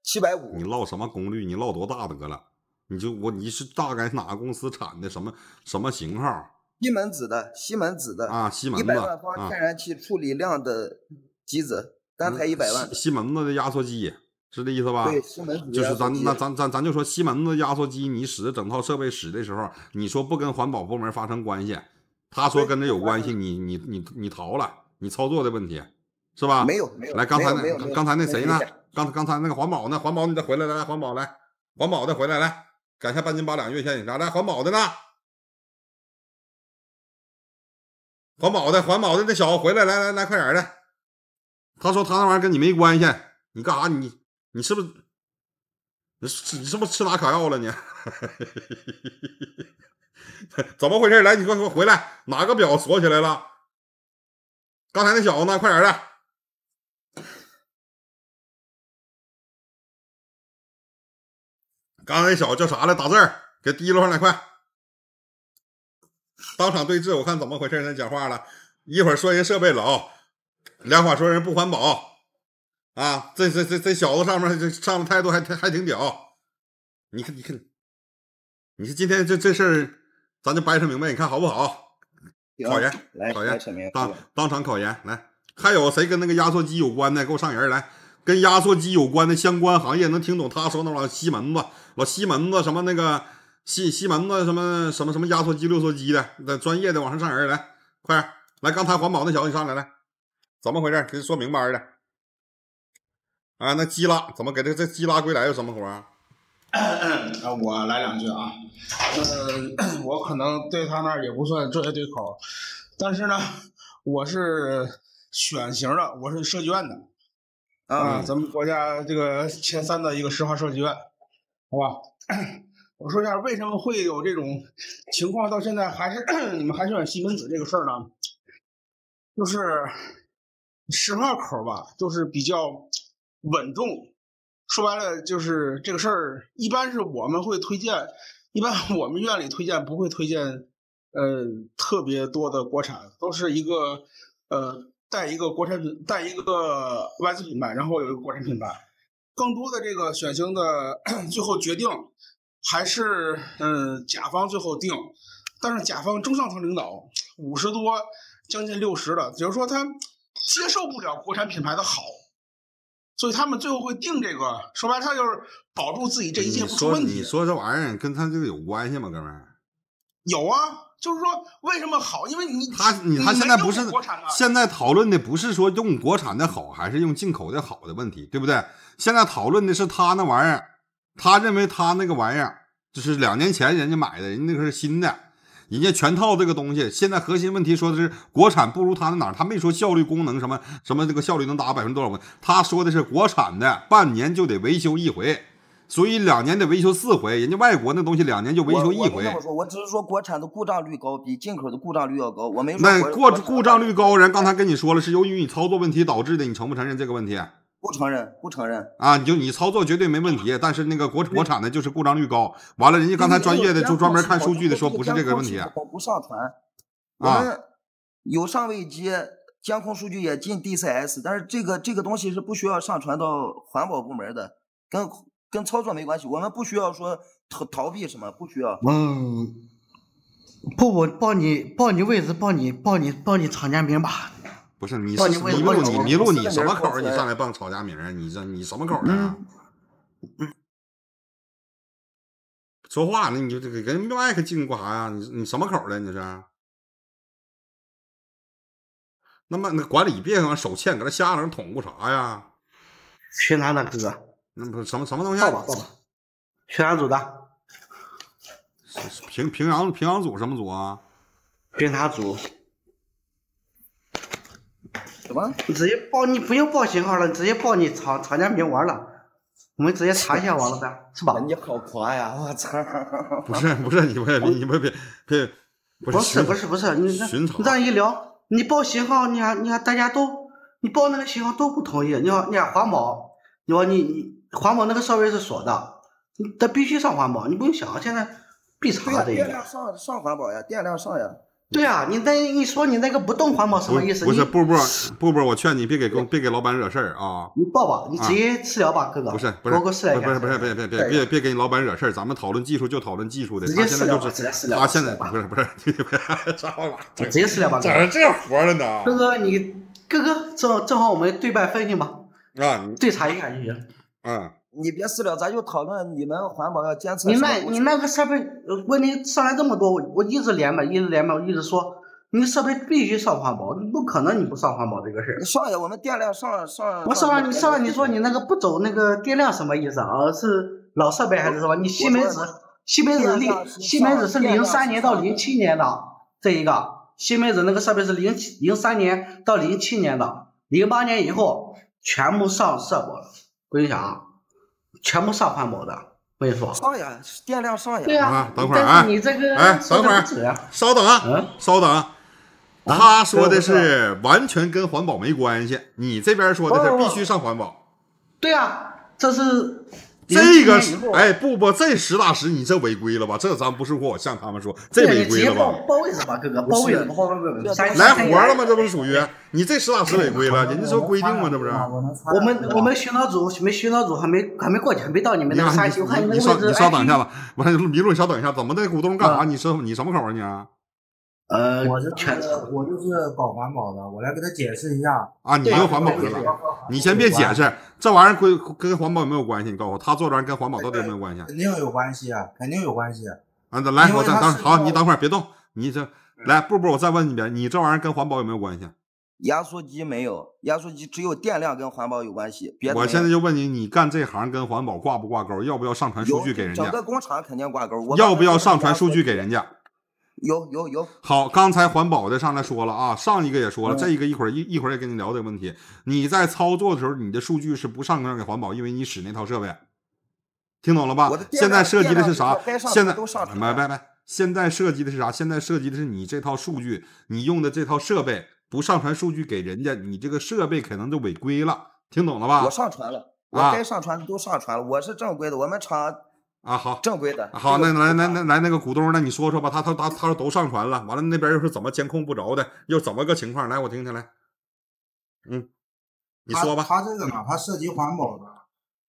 七百五。你唠什么功率？你唠多大得了？你就我你是大概哪个公司产的？什么什么型号？西门子的，西门子的啊，西门子一百万方天然气处理量的机子，单台一百万。西门子的压缩机是这意思吧？对，西门子就是咱那咱咱咱就说西门子压缩机，你使整套设备使的时候，你说不跟环保部门发生关系，他说跟这有关系，你你你你逃了，你操作的问题。是吧？没有，没有。来，刚才那，刚才那谁呢？刚才刚才那个环保呢？环保，你再回来，来来，环保，来，环保的回来，来，改下半斤八两，月线，你啥？来，环保的呢？环保的，环保的，那小子回来，来来来，快点的。他说他那玩意儿跟你没关系，你干啥？你你是不是？你是不是吃拿卡药了你？怎么回事？来，你快快回来，哪个表锁起来了。刚才那小子呢？快点的！刚才那小子叫啥来？打字儿给提溜上来，快！当场对峙，我看怎么回事？那讲话了一会儿说人设备了啊，两把说人不环保啊，这这这这小子上面这上的态度还还还挺屌。你看你看，你说今天这这事儿咱就掰扯明白，你看好不好？考研，来考研，当当场考研来。还有谁跟那个压缩机有关的？给我上人来。跟压缩机有关的相关行业能听懂他说那老西门子老西门子什么那个西西门子什么什么什么压缩机、六缩机的专业的往上上人来快来，刚才环保那小子你上来来，怎么回事？给说明白的。啊！那基拉怎么给这这基拉归来有什么活？我来两句啊，嗯，我可能对他那儿也不算专业对口，但是呢，我是选型的，我是设计院的。啊，咱们国家这个前三的一个石化设计院，好吧？我说一下为什么会有这种情况，到现在还是 你们还是选西门子这个事儿呢？就是石化口吧，就是比较稳重。说白了，就是这个事儿，一般是我们会推荐，一般我们院里推荐不会推荐，呃，特别多的国产，都是一个呃。带一个国产品，带一个外资品牌，然后有一个国产品牌，更多的这个选型的 最后决定还是嗯甲方最后定，但是甲方中上层领导五十多，将近六十了，就是说他接受不了国产品牌的好，所以他们最后会定这个。说白了就是保住自己这一切不出问题。你说这玩意儿跟他这个有关系吗，哥们儿？有啊。就是说，为什么好？因为你他你他现在不是国产现在讨论的不是说用国产的好还是用进口的好的问题，对不对？现在讨论的是他那玩意儿，他认为他那个玩意儿就是两年前人家买的，人家那个是新的，人家全套这个东西。现在核心问题说的是国产不如他那哪，他没说效率、功能什么什么这个效率能达百分之多少。他说的是国产的半年就得维修一回。所以两年得维修四回，人家外国那东西两年就维修一回。我说我只是说国产的故障率高，比进口的故障率要高。我没说。那过故障率高，人 刚才跟你说了是由于你操作问题导致的，你承不承认这个问题？不承认，不承认。啊，你就你操作绝对没问题，但是那个国国产的就是故障率高。完了，人家刚才专业的就专门看数据的说不是这个问题。我不上传，啊，有上位机监控数据也进 D C S，但是这个这个东西是不需要上传到环保部门的，跟。跟操作没关系，我们不需要说逃逃避什么，不需要。嗯，不，我报你报你位置，报你报你报你厂家名吧。不是，你迷路你迷路你什么口？你上来报厂家名，你这你什么口呢？说话呢？你就给跟外克进干啥呀？你你什么口的？你是？那么那管理别他妈手欠，搁那瞎整捅咕啥呀？去哪呢哥？那不什么什么东西？报吧，报吧。悬崖组的平平阳平阳组什么组啊？平塔组。什么？你直接报，你不用报型号了，直接报你厂厂家名玩了。我们直接查一下，王老板是吧？你好狂呀！我操！不是不是，你不你你不别别不是不是不是你这你这样一聊，你报型号，你看你看大家都你报那个型号都不同意。你要你要环保，你说你你。环保那个设备是锁的它必须上环保你不用想现在必查的电量上上环保呀电量上呀对呀你那你说你那个不动环保什么意思不是不不不不我劝你别给公别给老板惹事儿啊你报吧你直接私聊吧哥哥不是不是不是不是不是别别别别别别给你老板惹事儿咱们讨论技术就讨论技术的咱现在就是他现在不是不是不是不是不是咱直接私聊吧咋是这样活儿了呢哥哥你哥哥正正好我们对半分行吧啊你对查一下就行嗯，你别私了，咱就讨论你们环保要监测。你那，你那个设备问题上来这么多，我我一直连吧，一直连吧，一直说，你设备必须上环保，不可能你不上环保这个事儿。上了，我们电量上上。我上了，你上了，你说你那个不走那个电量什么意思啊？是老设备还是什么？你西门子，西门子西门子是零三年到零七年的这一个，西门子那个设备是零零三年到零七年的，零八年以后全部上社保了。不影响，全部上环保的。我跟你说，上呀，电量上呀。对等会儿啊，你这个，哎，等会儿，稍等啊，稍等。他说的是完全跟环保没关系，你这边说的是必须上环保。对呀，这是。这个哎不不，这实打实你这违规了吧？这咱不是我向他们说这违规了吧？包位置吧，哥哥，报位置，来活了吗？这不是属于你这实打实违规了。人家说规定吗？这不是？我们我们巡逻组，我们巡逻组还没还没过去，还没到你们那。你你稍你稍等一下吧，完你迷路你稍等一下，怎么的？股东干啥？你什你什么口啊你？呃，我是全，我就是搞环保的。我来给他解释一下。啊，你又环保的了？你先别解释，这玩意儿跟跟环保有没有关系？你告诉我，他做这玩意儿跟环保到底有没有关系？肯定有关系啊，肯定有关系。啊，来，我再等，好，你等会儿别动。你这来，布布，我再问你遍，你这玩意儿跟环保有没有关系？压缩机没有，压缩机只有电量跟环保有关系。我现在就问你，你干这行跟环保挂不挂钩？要不要上传数据给人家？整个工厂肯定挂钩。要不要上传数据给人家？有有有，好，刚才环保的上来说了啊，上一个也说了，这一个一会儿一一会儿也跟你聊这个问题。你在操作的时候，你的数据是不上传给环保，因为你使那套设备，听懂了吧？现在涉及的是啥？现在都上传，拜拜。拜。现在涉及的是啥？现在涉及的是你这套数据，你用的这套设备不上传数据给人家，你这个设备可能就违规了，听懂了吧？我上传了，我该上传的都上传了，我是正规的，我们厂。啊好，正规的。好，那来来来来，那个股东，那你说说吧，他他他他说都上传了，完了那边又是怎么监控不着的，又怎么个情况？来，我听听来。嗯，你说吧。他这个呢，他涉及环保的，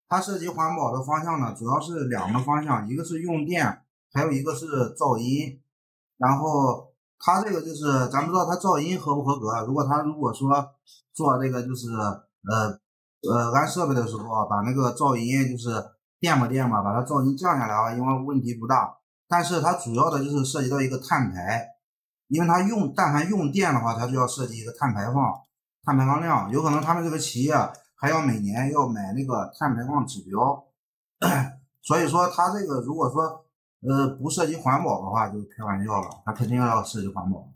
他涉及环保的方向呢，主要是两个方向，一个是用电，还有一个是噪音。然后他这个就是，咱不知道他噪音合不合格。如果他如果说做这个就是呃呃安设备的时候啊，把那个噪音就是。电吧电吧，把它噪音降下来啊，因为问题不大。但是它主要的就是涉及到一个碳排，因为它用但凡用电的话，它就要涉及一个碳排放，碳排放量。有可能他们这个企业还要每年要买那个碳排放指标。所以说，它这个如果说呃不涉及环保的话，就开玩笑了，它肯定要涉及环保。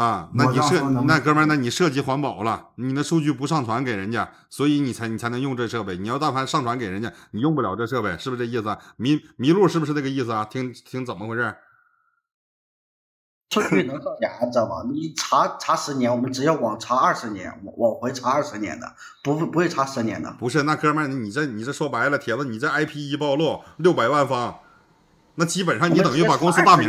啊，那你设那哥们儿，那你涉及环保了，你的数据不上传给人家，所以你才你才能用这设备。你要但凡上传给人家，你用不了这设备，是不是这意思？迷迷路是不是这个意思啊？听听怎么回事？数据能造假知道吗？你查查十年，我们只要往查二十年，往回查二十年的，不不会查十年的。不是，那哥们儿，你这你这说白了，铁子，你这 IP 一暴露六百万方，那基本上你等于把公司大名。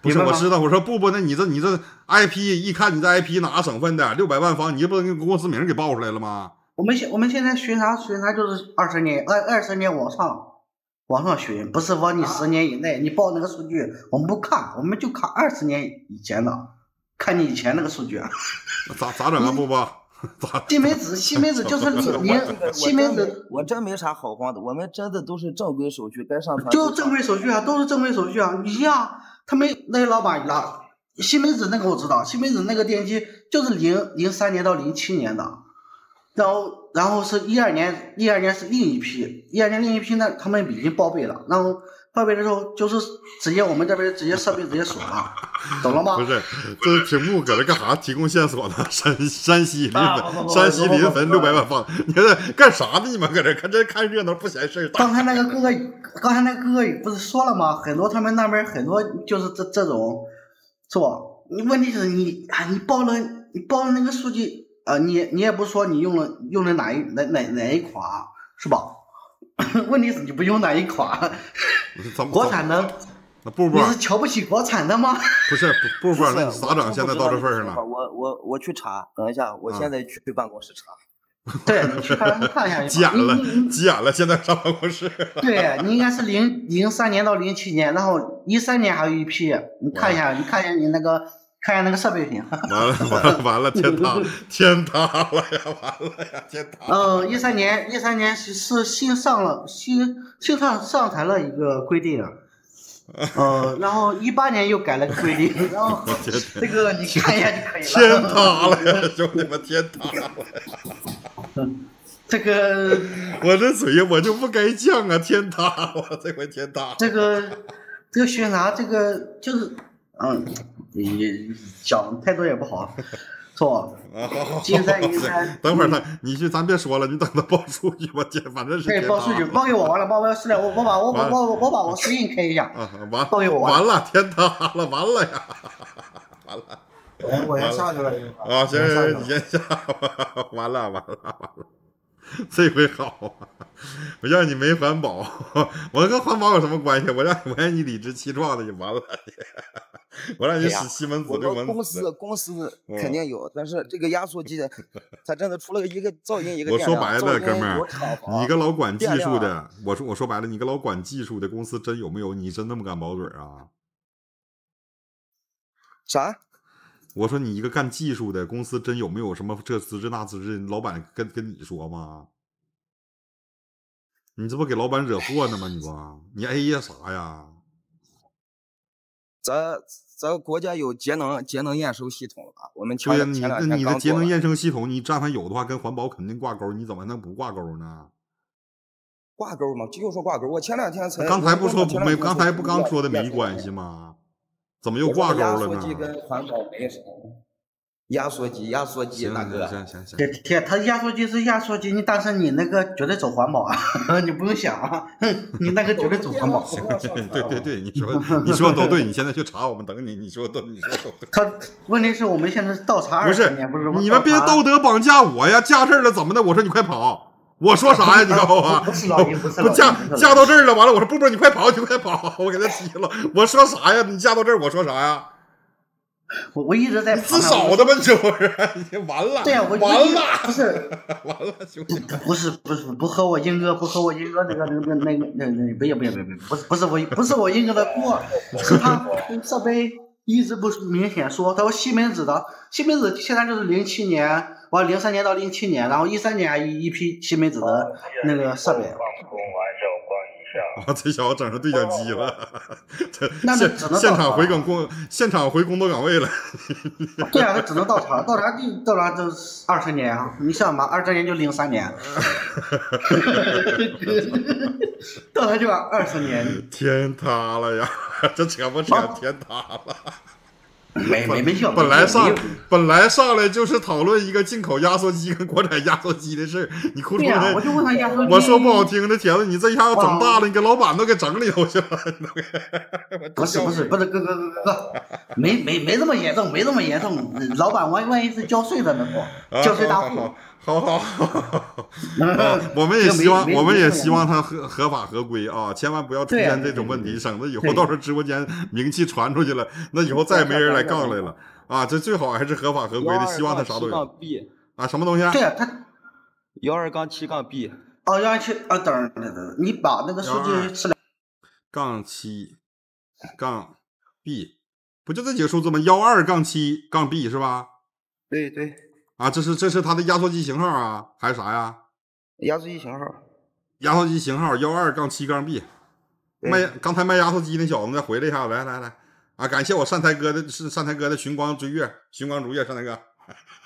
不是我知道，我说不不，那你这你这 I P 一看，你这 I P 哪个省份的六百万方，你这不能给公司名给报出来了吗？我们现我们现在巡查巡查就是二十年二二十年往上往上巡，不是往你十年以内，你报那个数据我们不看，我们就看二十年以前的，看你以前那个数据。咋咋整啊，不不？西 门子，西门子 就是你西门子我真没啥好慌的，我们真的都是正规手续，该上。就正规手续啊，都是正规手续啊，一样。他们那些老板拿西门子那个我知道，西门子那个电机就是零零三年到零七年的，然后然后是一二年，一二年是另一批，一二年另一批那他们已经报备了，然后。那边的时候就是直接我们这边直接设备直接锁了，懂了吗？不是，这是屏幕搁这干啥？提供线索呢？山山西临汾，山西临汾六百万放，你这干啥呢？你们搁这看这看热闹不嫌事儿大。刚才那个哥哥，刚才那个哥哥不是说了吗？很多他们那边很多就是这这种，是吧？你问题是你啊，你报了你报了那个数据啊，你你也不说你用了用了哪一哪哪哪一款，是吧？问题是你不用哪一款？国产的？那不不？你是瞧不起国产的吗？不是，不不那咋整？现在到这份上了？我我我去查，等一下，我现在去办公室查。对你去看看一下。急 眼了，急眼了，现在上办公室。对你应该是零零三年到零七年，然后一三年还有一批。你看一下，你看一下你那个。看一下那个设备就行。完了完了 完了，天塌 天塌了呀，完了呀，天塌。嗯，一三年一三年是是新上了新新上上台了一个规定，嗯，然后一八年又改了个规定，然后这个你看一下就可以了。天塌了呀，兄弟们，天塌了。这个，我这嘴我就不该犟啊，天塌，我这回天塌。这个这个学啥？这个就是嗯。你讲太多也不好，错。金山银山。等会儿他，你去，咱别说了，你等他报数据吧，姐，反正。可以报数据，报给我，完了，报完数量，我我把我我我我把我私信开一下，报给我。完了，天塌了，完了呀，完了。我先我先下去了，啊，行行，你先下，完了完了完了。这回好，我让你没环保，我跟环保有什么关系？我让你我让你理直气壮的就完了，我让你使西门子对门。我们公司公司肯定有，但是这个压缩机，的，它真的出了一个噪音，一个我说白了，哥们儿，你个老管技术的，我说我说白了，你个老管技术的公司真有没有？你真那么敢保准啊？啥？我说你一个干技术的公司真有没有什么这资质那资质？老板跟跟你说吗？你这不给老板惹祸呢吗？你不你哎呀啥呀？咱咱国家有节能节能验收系统了，我们前你那你的节能验收系统，你但凡有的话，跟环保肯定挂钩，你怎么能不挂钩呢？挂钩嘛，就说挂钩。我前两天才刚才不说没，刚才不刚说的没关系吗？怎么又挂掉了呢？压缩机跟环保没什么。压缩机，压缩机，大哥，行行行。铁，他压缩机是压缩机，你但是你那个绝对走环保啊，你不用想啊，你那个绝对走环保。行，对对对，你说 你说都对，你现在去查我们等你，你说都你说都。他问题是我们现在是倒查二十年，不是你们别道德绑架我呀，架这了怎么的？我说你快跑。我说啥呀？你知道吗？我嫁嫁到这儿了，完了，我说不不，你快跑，你快跑！我给他踢了。我说啥呀？你嫁到这儿，我说啥呀？我我一直在。自扫的吧？你这不是？完了，完了，不是 完了，兄弟。不是不是不和我英哥不和我英哥那个那个那个那那不行不行不行不是不是我不是我英哥的锅，是他设杯一直不明显说他说西门子的，西门子现在就是零七年。我零三年到零七年，然后一三年一一批西门子的那个设备。哇，这小子整成对讲机了！那只能现场回岗工，现场回工作岗位了。对啊，他只能倒场，倒茬地倒茬就二十年啊！你想嘛，二十年就零三年。倒 他就二十年。天塌了呀！这扯不是天塌了。没没没笑，本来上本来上来就是讨论一个进口压缩机跟国产压缩机的事儿，你哭出来。我就问他压缩机。我说不好听的，铁子，你这一下整大了，你给老板都给整里头去了。不是不是不是，哥哥哥哥哥没没没这么严重，没这么严重，老板万万一是交税的呢不？交税大户。好好，好，我们也希望，我们也希望他合合法合规啊，千万不要出现这种问题，省得以后到时候直播间名气传出去了，那以后再也没人来杠来了啊，这最好还是合法合规的，希望他啥都有。啊，什么东西？对，他幺二杠七杠 B。啊，幺二七啊，等你把那个数据是杠七杠 B，不就这几个数字吗？幺二杠七杠 B 是吧？对对。啊，这是这是他的压缩机型号啊，还是啥呀？压缩机型号，压缩机型号幺二杠七杠 B，卖刚才卖压缩机那小子再回来一下，来来来，啊，感谢我善财哥的，是善财哥的寻光追月，寻光逐月，善财哥，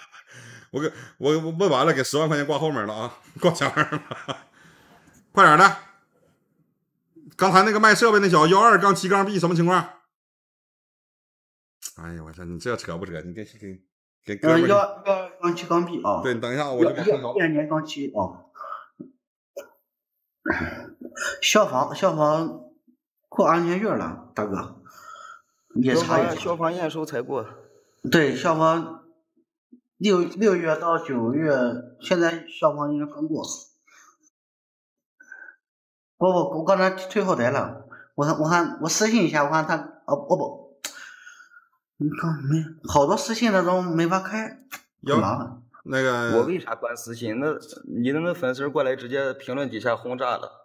我给我我问完了，给十万块钱挂后面了啊，挂前上了，快点的，刚才那个卖设备那小子幺二杠七杠 B 什么情况？哎呀，我说你这扯不扯？你这给。呃，幺幺二杠七杠 b 啊。对，等一下，我我。第二年杠七啊。消防消防过安全月了，大哥。也查一下。消防验收才过。对，消防六六月到九月，现在消防应该刚过。不不，我刚才退后台了。我看我看我私信一下，我看他哦哦不。你搞什么呀？好多私信那都没法开，有麻烦。那个，我为啥关私信？那你的那粉丝过来直接评论底下轰炸了。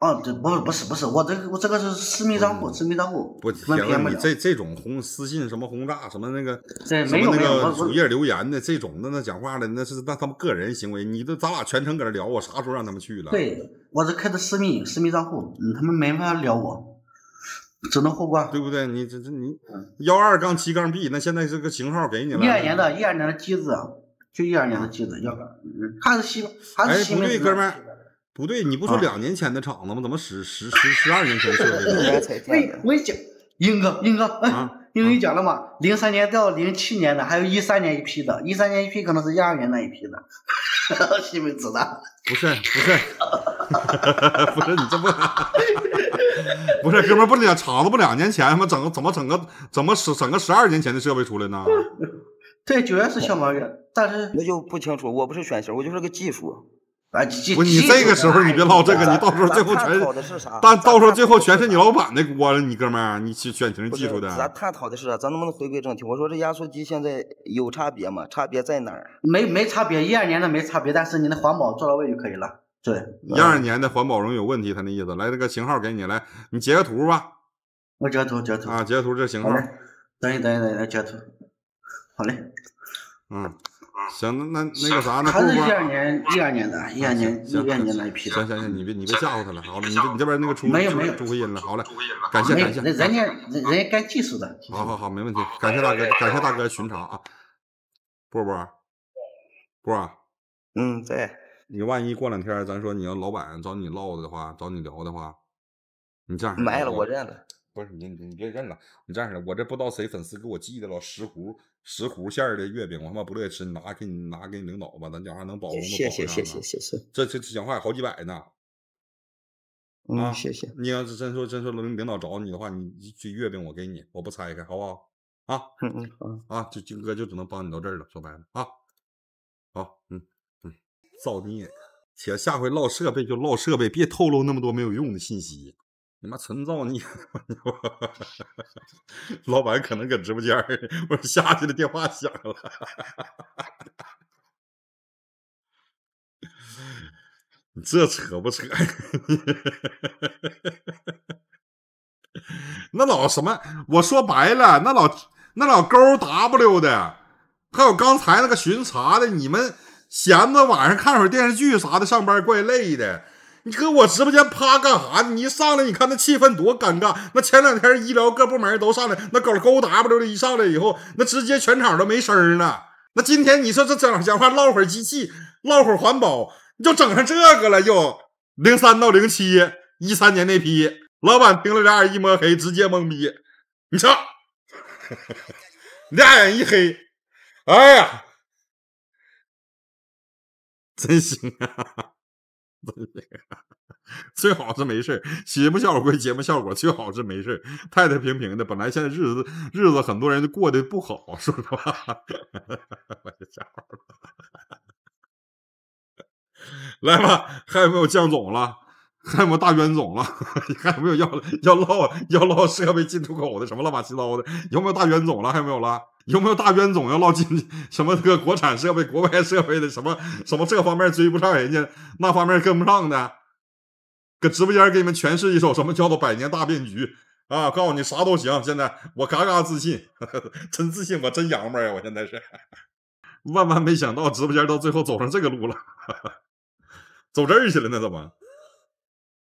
哦，这不不是不是，我这我这个是私密账户，私密账户。不行，你这这种轰私信什么轰炸什么那个，什么那个主页留言的这种那那讲话的那是那他们个人行为。你都咱俩全程搁这聊，我啥时候让他们去了？对，我是开的私密私密账户，他们没法聊我。只能后挂，对不对？你这这你幺二杠七杠 B，那现在这个型号给你了。一二年的一二年的机子，就一二年的机子，幺二，还是西，还是西门。哎，不对，哥们儿，不对，你不说两年前的厂子吗？怎么十十十十二年前设备？没 没讲，英哥，英哥，哥、为讲了嘛，零三年到零七年的，还有一三年一批的，一三年一批可能是一二年那一批的，西门子的，不是，不是，不是你这不。不是哥们，不两厂子不两年前吗？整个怎么整个怎么十整个十二年前的设备出来呢？这绝对是小玩意但是我就不清楚。我不是选型，我就是个技术。不，你这个时候你别唠这个，你到时候最后全。是但到时候最后全是你老板的锅了，你哥们儿，你去选型技术的。咱探讨的是，咱能不能回归正题？我说这压缩机现在有差别吗？差别在哪儿？没没差别，一二年的没差别，但是你的环保做到位就可以了。对，一二年的环保绒有问题，他那意思，来那个型号给你，来，你截个图吧。我截图，截图啊，截图这型号。等一等，等一等，截图。好嘞。嗯，行，那那那个啥，那他是一二年，一二年的，一二年，一二年那一批的。行行行，你别，你别吓唬他了，好了，你你这边那个出没出回音了，好嘞，感谢感谢。那人家，人家干技术的。好好好，没问题，感谢大哥，感谢大哥，巡查啊。波波。波。嗯，对。你万一过两天，咱说你要老板找你唠的话，找你聊的话，你这样。埋了我认了。不是你，你别认了。你这样，我这不知道谁粉丝给我寄的了，十壶十壶馅儿的月饼，我他妈不乐意吃，你拿给你拿给你领导吧，咱讲话能保，谢谢谢谢谢谢。这这讲话好几百呢。嗯，谢谢。你要是真说真说领领导找你的话，你这月饼我给你，我不拆开好不好？啊，嗯嗯好啊，就金哥就只能帮你到这儿了，说白了啊。好，嗯。造孽！且下回唠设备就唠设备，别透露那么多没有用的信息。你妈纯造孽！老板可能搁直播间我下去了，电话响了。你这扯不扯？那老什么？我说白了，那老那老勾 w 的，还有刚才那个巡查的，你们。闲着晚上看会电视剧啥的，上班怪累的。你搁我直播间趴干哈你一上来，你看那气氛多尴尬。那前两天医疗各部门都上来，那搞勾 w 的一上来以后，那直接全场都没声儿呢。那今天你说这整讲话唠会儿机器，唠会儿环保，你就整上这个了。又零三到零七一三年那批老板听了俩眼一抹黑，直接懵逼。你瞧，俩眼一黑，哎呀！真行啊！真行，最好是没事节目效果归节目效果，最好是没事太太平平的。本来现在日子日子，很多人过得不好，说实是哈哈哈，来吧，还有没有江总了？还有没有大冤种了？还有没有要要唠要唠设备进出口的什么乱八七糟的？有没有大冤种了？还有没有了？有没有大冤种要唠进 什么这个国产设备、国外设备的什么什么这方面追不上人家，那方面跟不上的？搁直播间给你们诠释一首什么叫做百年大变局啊！告诉你啥都行，现在我嘎嘎自信，真自信，我真洋妈呀！我现在是万万没想到，直播间到最后走上这个路了，走这儿去了呢？怎么？